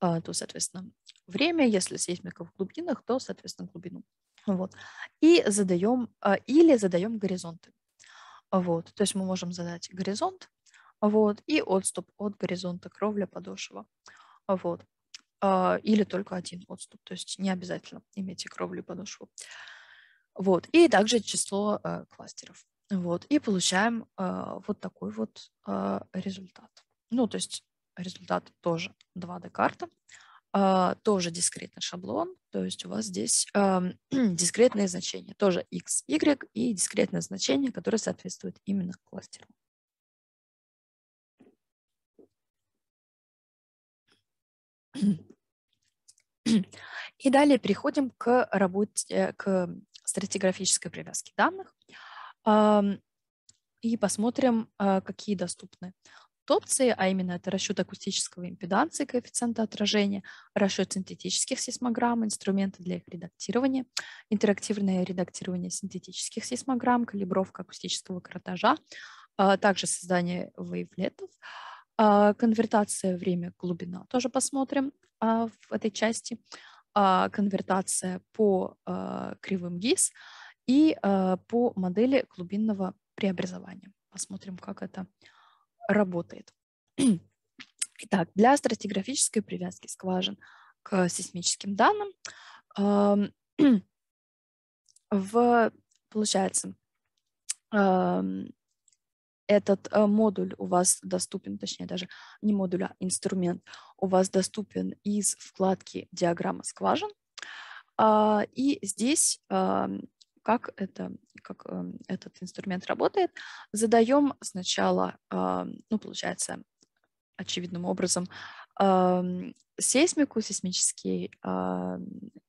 э, то, соответственно, время, если сейсмика в глубинах, то, соответственно, глубину. Вот. И задаем, э, или задаем горизонты. Вот, то есть мы можем задать горизонт, вот, и отступ от горизонта кровля подошва. Вот. А, или только один отступ, то есть не обязательно иметь и кровлю, и подошву. Вот. И также число э, кластеров. Вот. И получаем а, вот такой вот а, результат. Ну, то есть результат тоже 2D карта, тоже дискретный шаблон, то есть у вас здесь дискретные значения, тоже x, y и дискретное значение, которое соответствует именно кластеру. Mm-hmm. И далее переходим к работе, э, к стратеграфической привязке данных и посмотрим, а, какие доступны опции, а именно это расчет акустического импеданса и коэффициента отражения, расчет синтетических сейсмограмм, инструменты для их редактирования, интерактивное редактирование синтетических сейсмограмм, калибровка акустического кратажа, а также создание вейвлетов, а, конвертация, время, глубина тоже посмотрим а, в этой части. А, конвертация по кривым ГИС и по модели глубинного преобразования. Посмотрим, как это работает. Итак, для стратиграфической привязки скважин к сейсмическим данным в, получается, этот э, модуль у вас доступен, точнее даже не модуль, а инструмент у вас доступен из вкладки «Диаграмма скважин». А, и здесь, а, как, это, как э, этот инструмент работает, задаем сначала, а, ну, получается, очевидным образом, сейсмику, сейсмический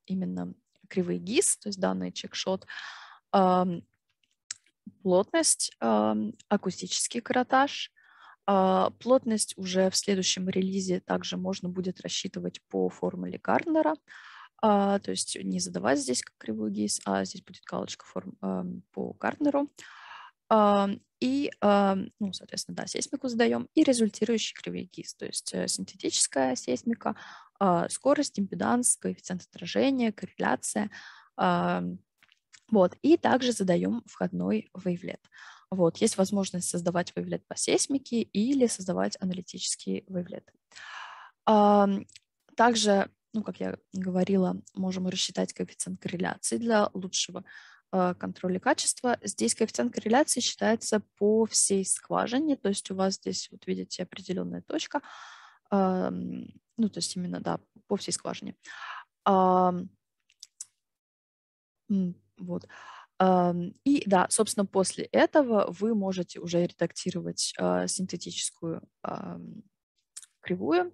именно кривые ГИС, то есть данный чекшот, плотность, акустический каротаж. А, плотность уже в следующем релизе также можно будет рассчитывать по формуле Гарднера, а, то есть не задавать здесь как кривую гейс, а здесь будет галочка форм, по Гарднеру. А, и, ну, соответственно, да, сейсмику задаем, и результирующий кривые ГИС, то есть э, синтетическая сейсмика, скорость, импеданс, коэффициент отражения, корреляция, вот. И также задаем входной wavelet. Вот. Есть возможность создавать wavelet по сейсмике или создавать аналитические wavelet. Также, ну, как я говорила, можем рассчитать коэффициент корреляции для лучшего а, контроля качества. Здесь коэффициент корреляции считается по всей скважине, то есть у вас здесь, вот видите, определенная точка, ну, то есть именно, да, по всей скважине. Вот. И да, собственно, после этого вы можете уже редактировать а, синтетическую кривую,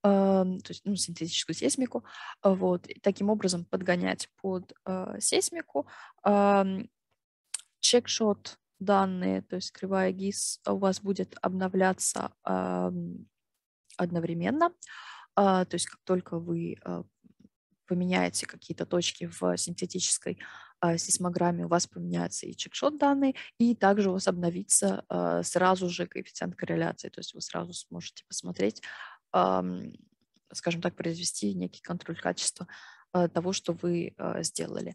то есть ну, синтетическую сейсмику, а, вот, и таким образом подгонять под а, сейсмику. Чекшот данные, то есть кривая ГИС у вас будет обновляться одновременно, то есть как только вы поменяете какие-то точки в синтетической а, сейсмограмме у вас поменяется и чекшот данные, и также у вас обновится а, сразу же коэффициент корреляции, то есть вы сразу сможете посмотреть, скажем так, произвести некий контроль качества а, того, что вы сделали.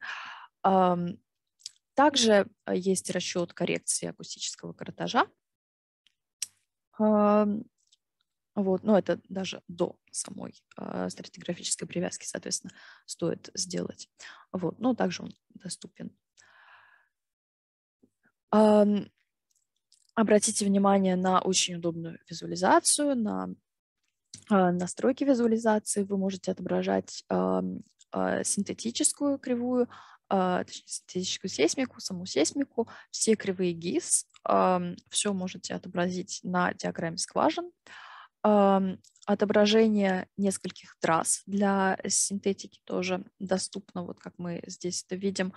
Также есть расчет коррекции акустического каротажа. Вот, но это даже до самой э, стратеграфической привязки, соответственно, стоит сделать. Вот, но также он доступен. Эм, обратите внимание на очень удобную визуализацию, на э, настройки визуализации. Вы можете отображать э, э, синтетическую кривую, э, точнее, синтетическую сейсмику, саму сейсмику, все кривые ГИС. Э, все можете отобразить на диаграмме скважин отображение нескольких трасс для синтетики тоже доступно, вот как мы здесь это видим.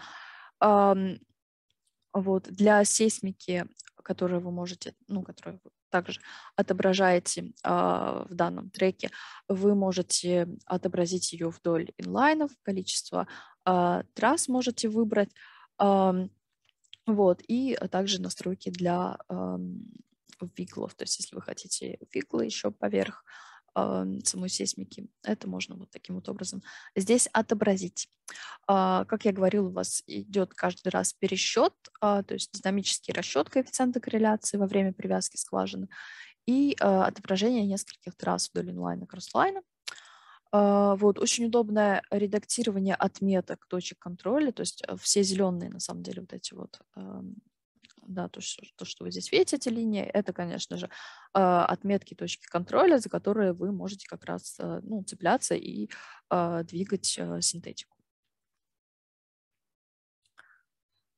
Вот, для сейсмики, которую вы можете, ну, которую вы также отображаете а, в данном треке, вы можете отобразить ее вдоль инлайнов, количество а, трасс можете выбрать, вот, и также настройки для виклов. То есть если вы хотите виклы еще поверх а, самой сейсмики. Это можно вот таким вот образом здесь отобразить. А, как я говорил, у вас идет каждый раз пересчет, а, то есть динамический расчет коэффициента корреляции во время привязки скважины и отображение нескольких трасс вдоль инлайна, кросслайна. Вот, очень удобное редактирование отметок точек контроля, то есть э, все зеленые, на самом деле, вот эти вот эм, да, то, что, то, что вы здесь видите, линии, это, конечно же, а, отметки точки контроля, за которые вы можете как раз э, ну, цепляться и а, двигать э, синтетику.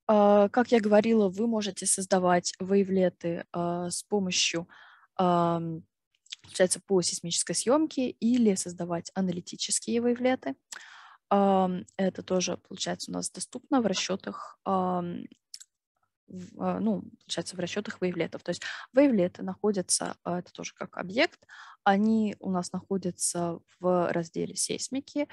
А, как я говорила, вы можете создавать вейвлеты с помощью получается, по сейсмической съемке или создавать аналитические вейвлеты. Это тоже, получается, у нас доступно в расчетах а, ну, получается, в расчетах вейвлетов. То есть вейвлеты находятся, а, это тоже как объект, они у нас находятся в разделе сейсмики,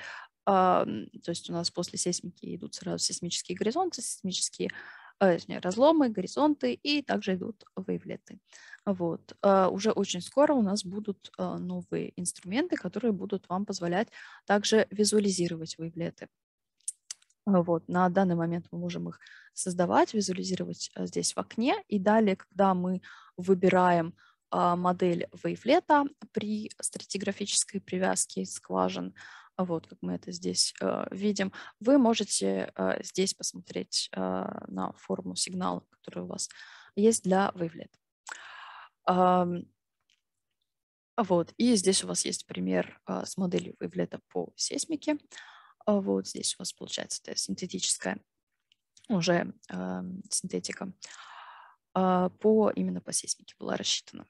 а, то есть у нас после сейсмики идут сразу сейсмические горизонты, сейсмические точнее, разломы, горизонты, и также идут вейвлеты. Вот. Уже очень скоро у нас будут новые инструменты, которые будут вам позволять также визуализировать вейвлеты. А, вот. На данный момент мы можем их создавать, визуализировать э, здесь в окне. И далее, когда мы выбираем а, модель вейфлета при стратиграфической привязке скважин, вот как мы это здесь э, видим, вы можете э, здесь посмотреть э, на форму сигнала, которая у вас есть для вейфлет. Вот, и здесь у вас есть пример э, с моделью вейфлета по сейсмике. А вот здесь у вас получается это синтетическая уже э, синтетика э, по именно по сейсмике была рассчитана.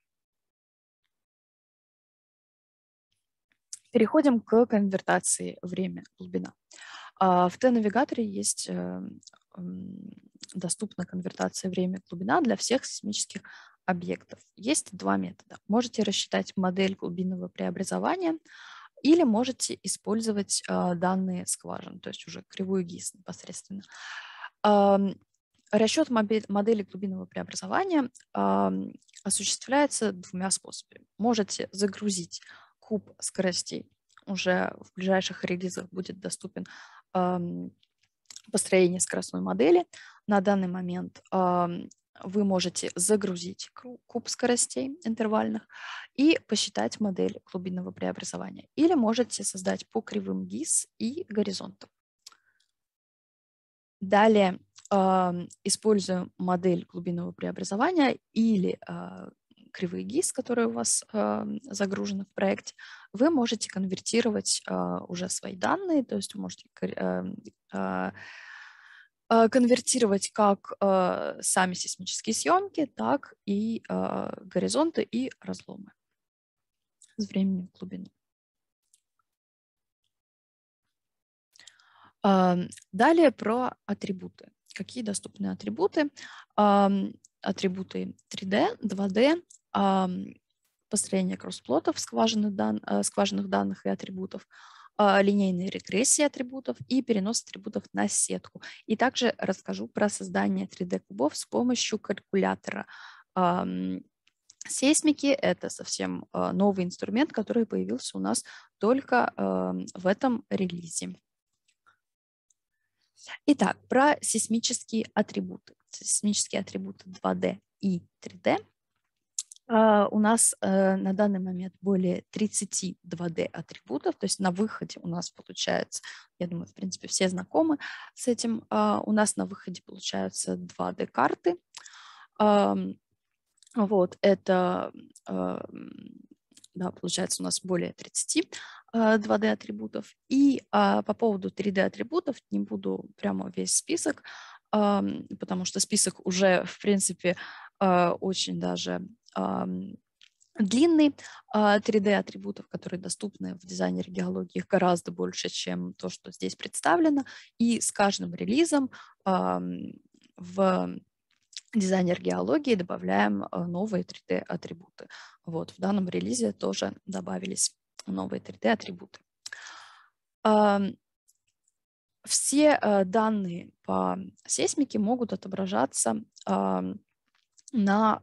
Переходим к конвертации время глубина. А, в Т-навигаторе есть эм, доступна конвертация время глубина для всех сейсмических объектов. Есть два метода. Можете рассчитать модель глубинного преобразования – или можете использовать а, данные скважин, то есть уже кривую ГИС непосредственно. Расчет модели глубинного преобразования осуществляется двумя способами. Можете загрузить куб скоростей, уже в ближайших релизах будет доступен построение скоростной модели. На данный момент вы можете загрузить куб скоростей интервальных и посчитать модель глубинного преобразования. Или можете создать по кривым ГИС и горизонту. Далее эм, используем модель глубинного преобразования или э, кривые ГИС, которые у вас эм, загружены в проекте, вы можете конвертировать э, уже свои данные, то есть вы можете эм, э, Э, конвертировать как э, сами сейсмические съемки, так и э, горизонты и разломы с временем глубины. глубину. Эм, далее про атрибуты. Какие доступны атрибуты? Эм, атрибуты 3D, 2D, эм, построение кроссплотов скважины дан, скважинных данных и атрибутов, а, линейные регрессии атрибутов и перенос атрибутов на сетку. И также расскажу про создание 3D-кубов с помощью калькулятора. Сейсмики – это совсем а, новый инструмент, который появился у нас только в этом релизе. Итак, про сейсмические атрибуты. Сейсмические атрибуты 2D и 3D – а, у нас э, на данный момент более 30 2D-атрибутов, то есть на выходе у нас получается, я думаю, в принципе, все знакомы с этим, а, у нас на выходе получаются 2D-карты. Вот, это, а, да, получается у нас более 30 2D-атрибутов. И по поводу 3D-атрибутов, не буду прямо весь список, потому что список уже, в принципе, очень даже длинный. 3D-атрибутов, а, которые доступны в дизайнере геологии, их гораздо больше, чем то, что здесь представлено. И с каждым релизом в дизайнер геологии добавляем а, новые 3D-атрибуты. Вот, в данном релизе тоже добавились новые 3D-атрибуты. Все а, данные по сейсмике могут отображаться на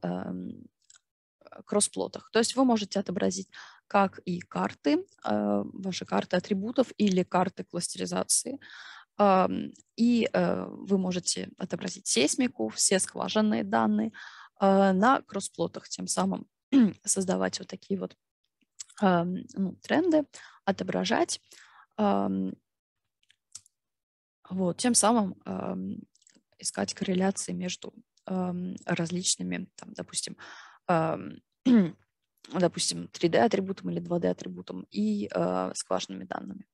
кроссплотах. То есть вы можете отобразить как и карты, э, ваши карты атрибутов или карты кластеризации, и э, вы можете отобразить сейсмику, все скважинные данные э, на кроссплотах, тем самым создавать вот такие вот ну, тренды, отображать. Вот, тем самым искать корреляции между различными, там, допустим, допустим, 3D-атрибутом или 2D-атрибутом и э, скважинными данными.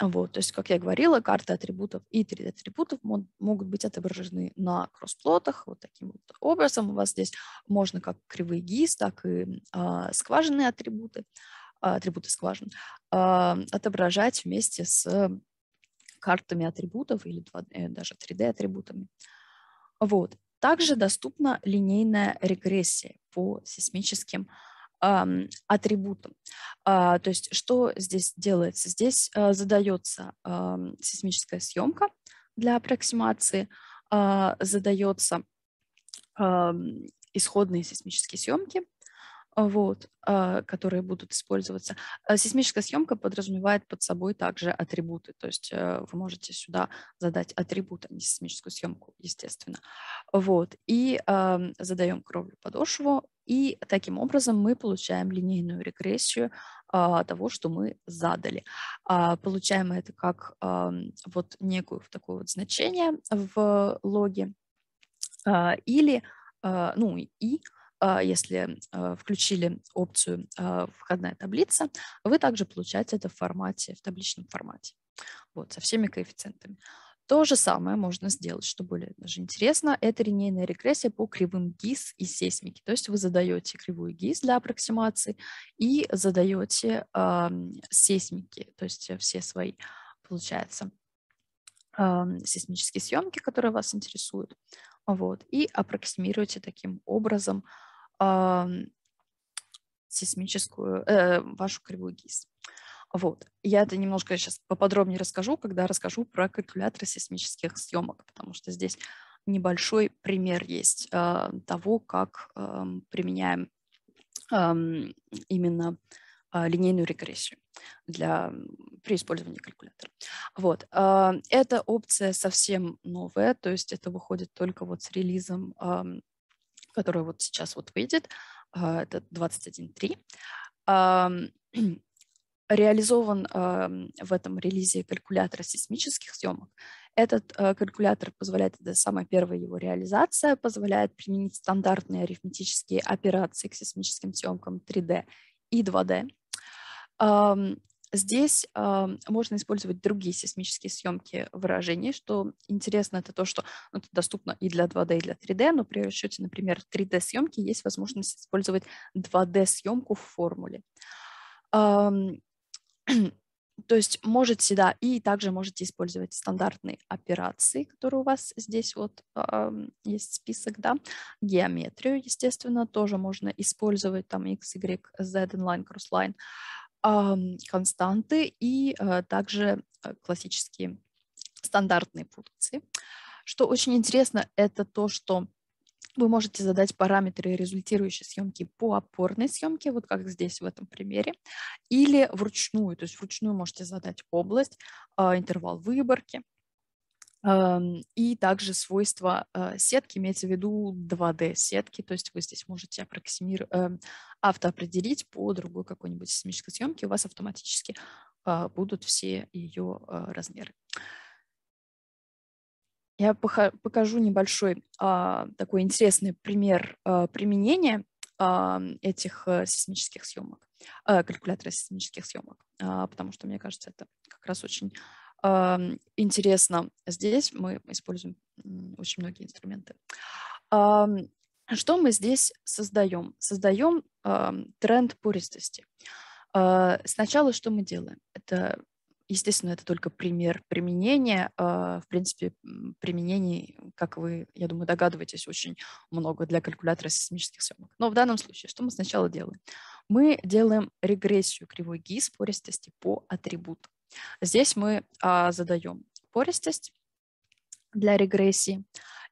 Вот, то есть, как я говорила, карты атрибутов и 3D-атрибутов могут быть отображены на кроссплотах вот таким вот образом. У вас здесь можно как кривые ГИС, так и э, а, скважинные атрибуты, э, атрибуты скважин, э, отображать вместе с картами атрибутов или 2, э, даже 3D-атрибутами. Вот. Также доступна линейная регрессия по сейсмическим атрибутом. А, то есть что здесь делается? Здесь а, задается сейсмическая съемка для аппроксимации, а, задается исходные сейсмические съемки, а, вот, а, которые будут использоваться. А, сейсмическая съемка подразумевает под собой также атрибуты, то есть э, вы можете сюда задать атрибут, а не сейсмическую съемку, естественно. Вот, и задаем кровлю-подошву, и таким образом мы получаем линейную регрессию того, что мы задали. Получаем это как вот некую такое вот значение в логе, или, ну, и а, если а, включили опцию а, «Входная таблица», вы также получаете это в формате, в табличном формате, вот, со всеми коэффициентами. То же самое можно сделать, что более даже интересно, это линейная регрессия по кривым ГИС и сейсмики. То есть вы задаете кривую ГИС для аппроксимации и задаете э, сейсмики, то есть все свои, получается, э, сейсмические съемки, которые вас интересуют. Вот, и аппроксимируете таким образом э, сейсмическую, э, вашу кривую ГИС. Вот. Я это немножко сейчас поподробнее расскажу, когда расскажу про калькуляторы сейсмических съемок, потому что здесь небольшой пример есть э, того, как э, применяем э, именно а, линейную регрессию для, при использовании калькулятора. Вот. А, эта опция совсем новая, то есть это выходит только вот с релизом который вот сейчас вот выйдет, а, это 21.3, реализован в этом релизе калькулятора сейсмических съемок. Этот э, калькулятор позволяет, это самая первая его реализация, позволяет применить стандартные арифметические операции к сейсмическим съемкам 3D и 2D. Здесь э, можно использовать другие сейсмические съемки выражений. Что интересно, это то, что ну, это доступно и для 2D, и для 3D, но при расчете, например, 3D-съемки есть возможность использовать 2D-съемку в формуле. Э, то есть можете, да, и также можете использовать стандартные операции, которые у вас здесь вот э, есть список, да, геометрию, естественно, тоже можно использовать, там, x, y, z, inline, crossline, константы и э, также э, классические стандартные функции. Что очень интересно, это то, что вы можете задать параметры результирующей съемки по опорной съемке, вот как здесь в этом примере, или вручную, то есть вручную можете задать область, а, интервал выборки, Эм, и также свойства э, сетки, имеется в виду 2D-сетки, то есть вы здесь можете аппроксимир... Эм, автоопределить по другой какой-нибудь сейсмической съемке, у вас автоматически э, будут все ее э, размеры. Я покажу небольшой а, такой интересный пример применения этих сейсмических съемок, калькулятора сейсмических съемок, а, потому что, мне кажется, это как раз очень интересно. Здесь мы используем очень многие инструменты. Что мы здесь создаем? Создаем тренд пористости. А, сначала что мы делаем? Это, естественно, это только пример применения. А, в принципе, применений, как вы, я думаю, догадываетесь, очень много для калькулятора сейсмических съемок. Но в данном случае что мы сначала делаем? Мы делаем регрессию кривой ГИС пористости по атрибутам. Здесь мы а, задаем пористость для регрессии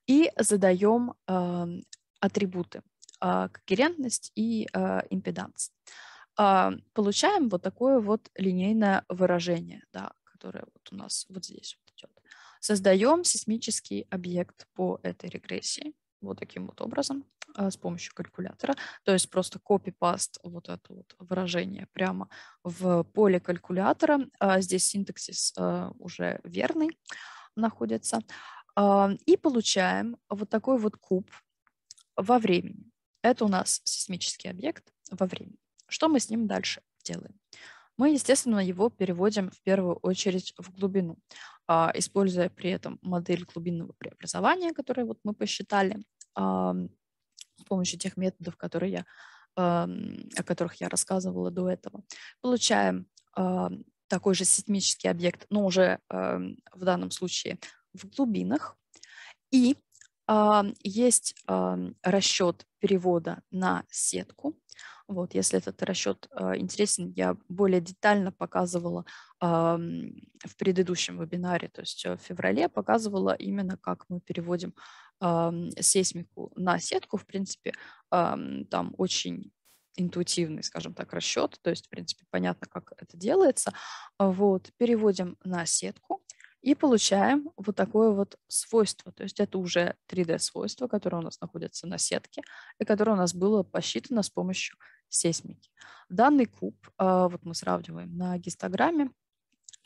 и задаем а, эм, атрибуты а, когерентность и а, импеданс. А, получаем вот такое вот линейное выражение, да, которое вот у нас вот здесь вот идет. Создаем сейсмический объект по этой регрессии вот таким вот образом а, с помощью калькулятора. То есть просто копипаст вот это вот выражение прямо в поле калькулятора. А, здесь синтаксис а, уже верный находится. И получаем вот такой вот куб во времени. Это у нас сейсмический объект во времени. Что мы с ним дальше делаем? мы, естественно, его переводим в первую очередь в глубину, используя при этом модель глубинного преобразования, которую вот мы посчитали с помощью тех методов, которые я, о которых я рассказывала до этого. Получаем такой же сейсмический объект, но уже в данном случае в глубинах. И есть расчет перевода на сетку. Вот, если этот расчет а, интересен, я более детально показывала в предыдущем вебинаре, то есть э, в феврале показывала именно, как мы переводим сейсмику на сетку, в принципе, там очень интуитивный, скажем так, расчет, то есть, в принципе, понятно, как это делается. Вот, переводим на сетку и получаем вот такое вот свойство, то есть это уже 3D-свойство, которое у нас находится на сетке и которое у нас было посчитано с помощью сейсмики. Данный куб, а, вот мы сравниваем на гистограмме,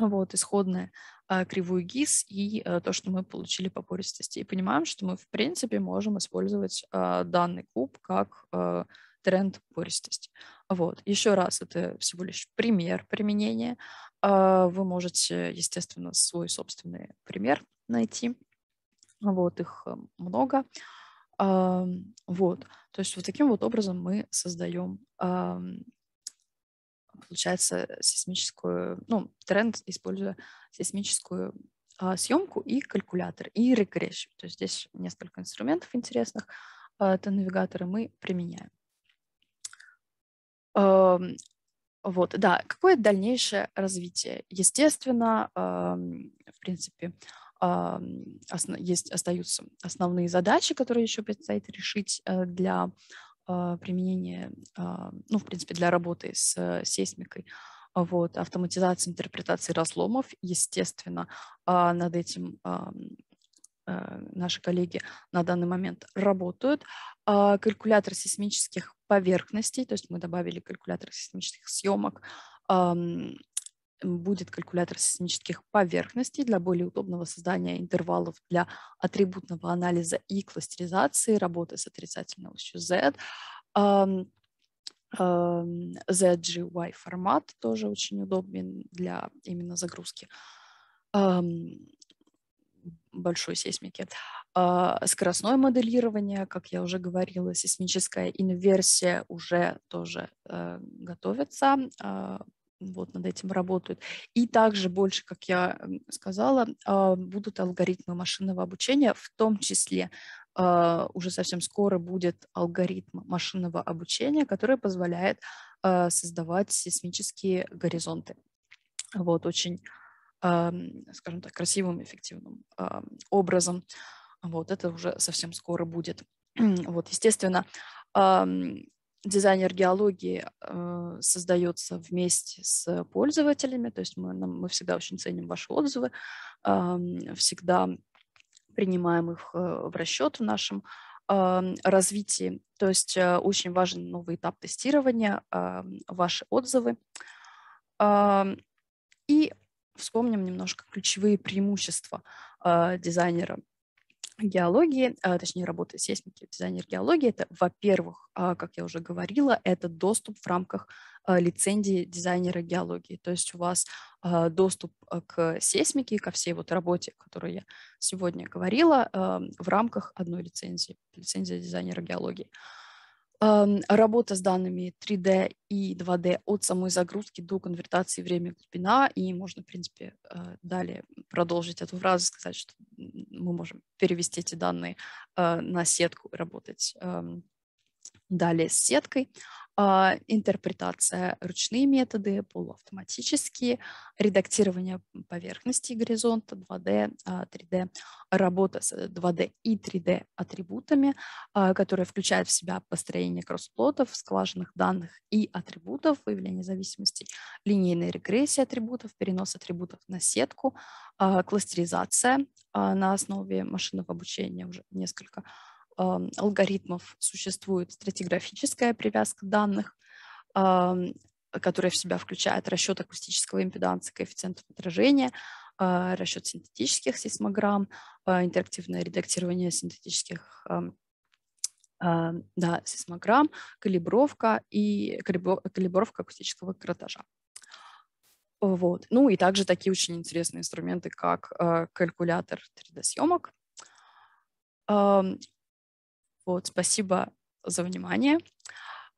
вот, исходное, а, кривую ГИС и э, то, что мы получили по пористости. И понимаем, что мы, в принципе, можем использовать а, данный куб как э, тренд пористости. Вот. Еще раз, это всего лишь пример применения. А, вы можете, естественно, свой собственный пример найти. Вот, их э, много. Вот. То есть вот таким вот образом мы создаем получается, сейсмическую, ну, тренд, используя сейсмическую а, съемку и калькулятор, и регрессию. То есть здесь несколько инструментов интересных, а, это навигаторы мы применяем. А, вот, да, какое дальнейшее развитие? Естественно, в принципе, есть, остаются основные задачи, которые еще предстоит решить э, для а, применение, а, ну, в принципе, для работы с э, сейсмикой, а, вот, автоматизация интерпретации разломов, естественно, над этим наши коллеги на данный момент работают. Калькулятор сейсмических поверхностей, то есть мы добавили калькулятор сейсмических съемок, будет калькулятор сейсмических поверхностей для более удобного создания интервалов для атрибутного анализа и кластеризации, работы с отрицательной осью Z. ZGY формат тоже очень удобен для именно загрузки большой сейсмики. А, скоростное моделирование, как я уже говорила, сейсмическая инверсия уже тоже э, готовится а, вот над этим работают. И также больше, как я сказала, а, будут алгоритмы машинного обучения, в том числе а, уже совсем скоро будет алгоритм машинного обучения, который позволяет а, создавать сейсмические горизонты. Вот очень, скажем так, красивым, эффективным образом. Вот это уже совсем скоро будет. Вот, естественно, дизайнер геологии э, создается вместе с пользователями, то есть мы, мы всегда очень ценим ваши отзывы, всегда принимаем их э, в расчет в нашем развитии. То есть э, очень важен новый этап тестирования, ваши отзывы. и вспомним немножко ключевые преимущества дизайнера – геологии, а, точнее работы сейсмики, дизайнер геологии, это, во-первых, а, как я уже говорила, это доступ в рамках а, лицензии дизайнера геологии. То есть у вас доступ к сейсмике, ко всей вот работе, которую я сегодня говорила, в рамках одной лицензии, лицензия дизайнера геологии. Работа с данными 3D и 2D от самой загрузки до конвертации времени глубина. И можно, в принципе, э, далее продолжить эту фразу, сказать, что мы можем перевести эти данные э, на сетку и работать эм, далее с сеткой. А, интерпретация ручные методы, полуавтоматические, редактирование поверхности горизонта 2D, 3D, а, работа с 2D э, и 3D атрибутами, а, которые включают в себя построение кроссплотов, скважинных данных и атрибутов, выявление зависимостей линейная регрессия атрибутов, перенос атрибутов на сетку, кластеризация на основе машинного обучения уже несколько алгоритмов существует стратиграфическая привязка данных, которая в себя включает расчет акустического импеданса, коэффициентов отражения, а, расчет синтетических сейсмограмм, а, интерактивное редактирование синтетических а, да, сейсмограмм, калибровка и калибровка акустического кратажа. Вот. Ну и также такие очень интересные инструменты, как калькулятор 3D-съемок, вот, спасибо за внимание.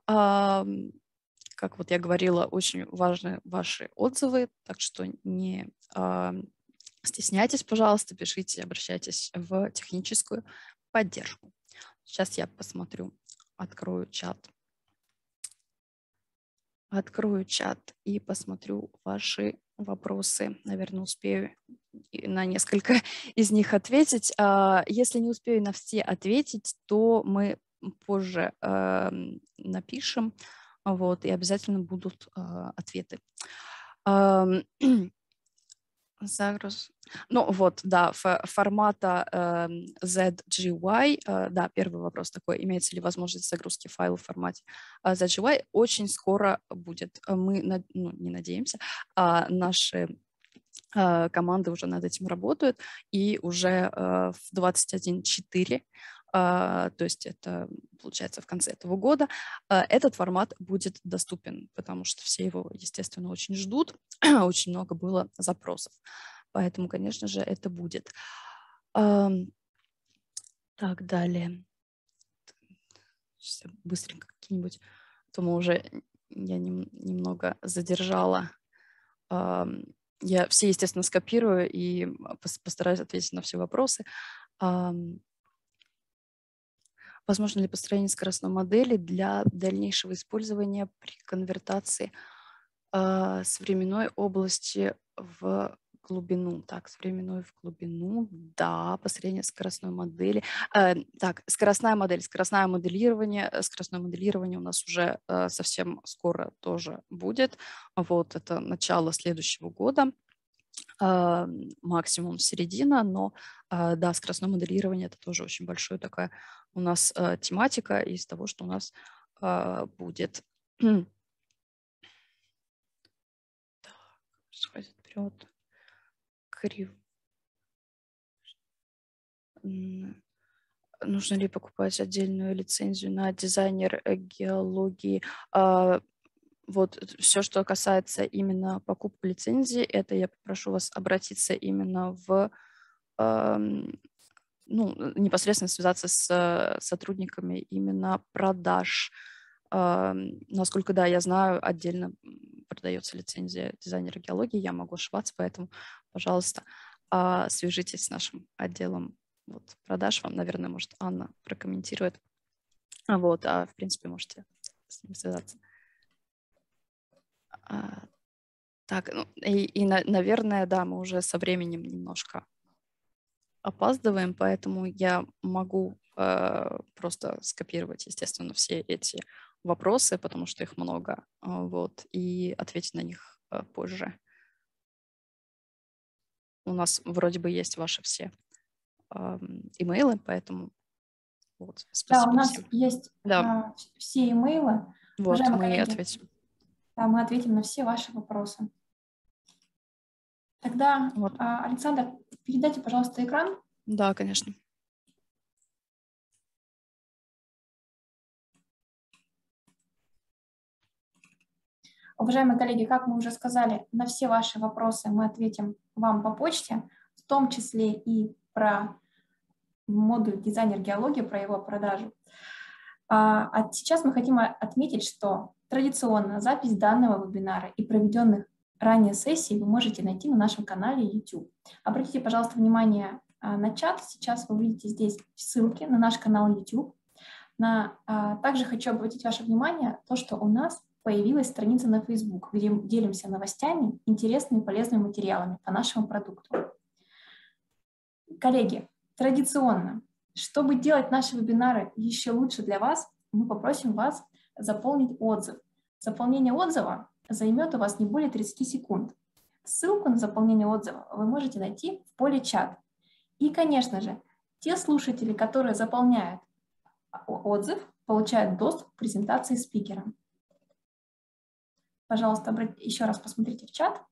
Как вот я говорила, очень важны ваши отзывы, так что не стесняйтесь, пожалуйста, пишите, обращайтесь в техническую поддержку. Сейчас я посмотрю, открою чат. Открою чат и посмотрю ваши вопросы. Наверное, успею на несколько из них ответить. А, если не успею на все ответить, то мы позже а, напишем, вот, и обязательно будут а, ответы. Загруз. Ну вот, да, формата э, эм, ZGY, э, да, первый вопрос такой, имеется ли возможность загрузки файла в формате э, ZGY, очень скоро будет. Мы, над, ну, не надеемся, а наши э, команды уже над этим работают, и уже э, в 21.4 а, то есть это получается в конце этого года, а, этот формат будет доступен, потому что все его, естественно, очень ждут, очень много было запросов. Поэтому, конечно же, это будет. Так, далее. Сейчас быстренько какие-нибудь, а то мы уже, я нем, немного задержала я все, естественно, скопирую и постараюсь ответить на все вопросы. Возможно ли построение скоростной модели для дальнейшего использования при конвертации э, с временной области в глубину. Так, с временной в глубину, да, построение скоростной модели. Э, так, скоростная модель, скоростное моделирование. Э, скоростное моделирование у нас уже э, совсем скоро тоже будет. Вот, это начало следующего года а, максимум середина, но а, да, скоростное моделирование это тоже очень большое такое у нас э, тематика из того, что у нас э, будет. Хм. так, сходит вперед. Крив. Нужно ли покупать отдельную лицензию на дизайнер э, геологии? А, вот все, что касается именно покупки лицензии, это я попрошу вас обратиться именно в ну, э, непосредственно связаться с э, сотрудниками именно продаж. А, насколько, да, я знаю, отдельно продается лицензия дизайнера геологии, я могу ошибаться, поэтому, пожалуйста, а, свяжитесь с нашим отделом вот, продаж. Вам, наверное, может, Анна прокомментирует. А вот, а в принципе можете с ним связаться. Так, ну, и, и, наверное, да, мы уже со временем немножко опаздываем, поэтому я могу э, просто скопировать, естественно, все эти вопросы, потому что их много, а, вот, и ответить на них э, позже. У нас вроде бы есть ваши все эм, имейлы, поэтому вот, спасибо. Да, у нас всем. есть да. Э, все имейлы. Вот, Уважаемые мы коллеги, ответим. Да, мы ответим на все ваши вопросы. Тогда, вот. А, Александр, Передайте, пожалуйста, экран. Да, конечно. Уважаемые коллеги, как мы уже сказали, на все ваши вопросы мы ответим вам по почте, в том числе и про модуль дизайнер геологии, про его продажу. А, а сейчас мы хотим отметить, что традиционно запись данного вебинара и проведенных ранние сессии вы можете найти на нашем канале YouTube. Обратите, пожалуйста, внимание а, на чат. Сейчас вы увидите здесь ссылки на наш канал YouTube. На, а, также хочу обратить ваше внимание на то, что у нас появилась страница на Facebook, где мы делимся новостями, интересными и полезными материалами по нашему продукту. Коллеги, традиционно, чтобы делать наши вебинары еще лучше для вас, мы попросим вас заполнить отзыв. Заполнение отзыва займет у вас не более 30 секунд. Ссылку на заполнение отзыва вы можете найти в поле «Чат». И, конечно же, те слушатели, которые заполняют отзыв, получают доступ к презентации спикера. Пожалуйста, еще раз посмотрите в чат.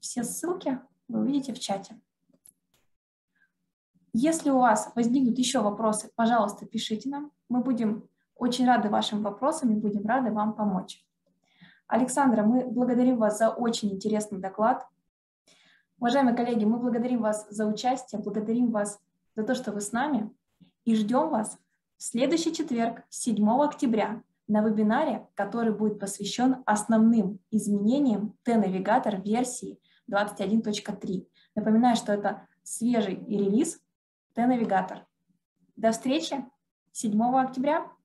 Все ссылки вы увидите в чате. Если у вас возникнут еще вопросы, пожалуйста, пишите нам. Мы будем очень рады вашим вопросам и будем рады вам помочь. Александра, мы благодарим вас за очень интересный доклад. Уважаемые коллеги, мы благодарим вас за участие, благодарим вас за то, что вы с нами и ждем вас в следующий четверг, 7 октября, на вебинаре, который будет посвящен основным изменениям Т-навигатор версии 21.3. Напоминаю, что это свежий релиз Т-навигатор. До встречи 7 октября.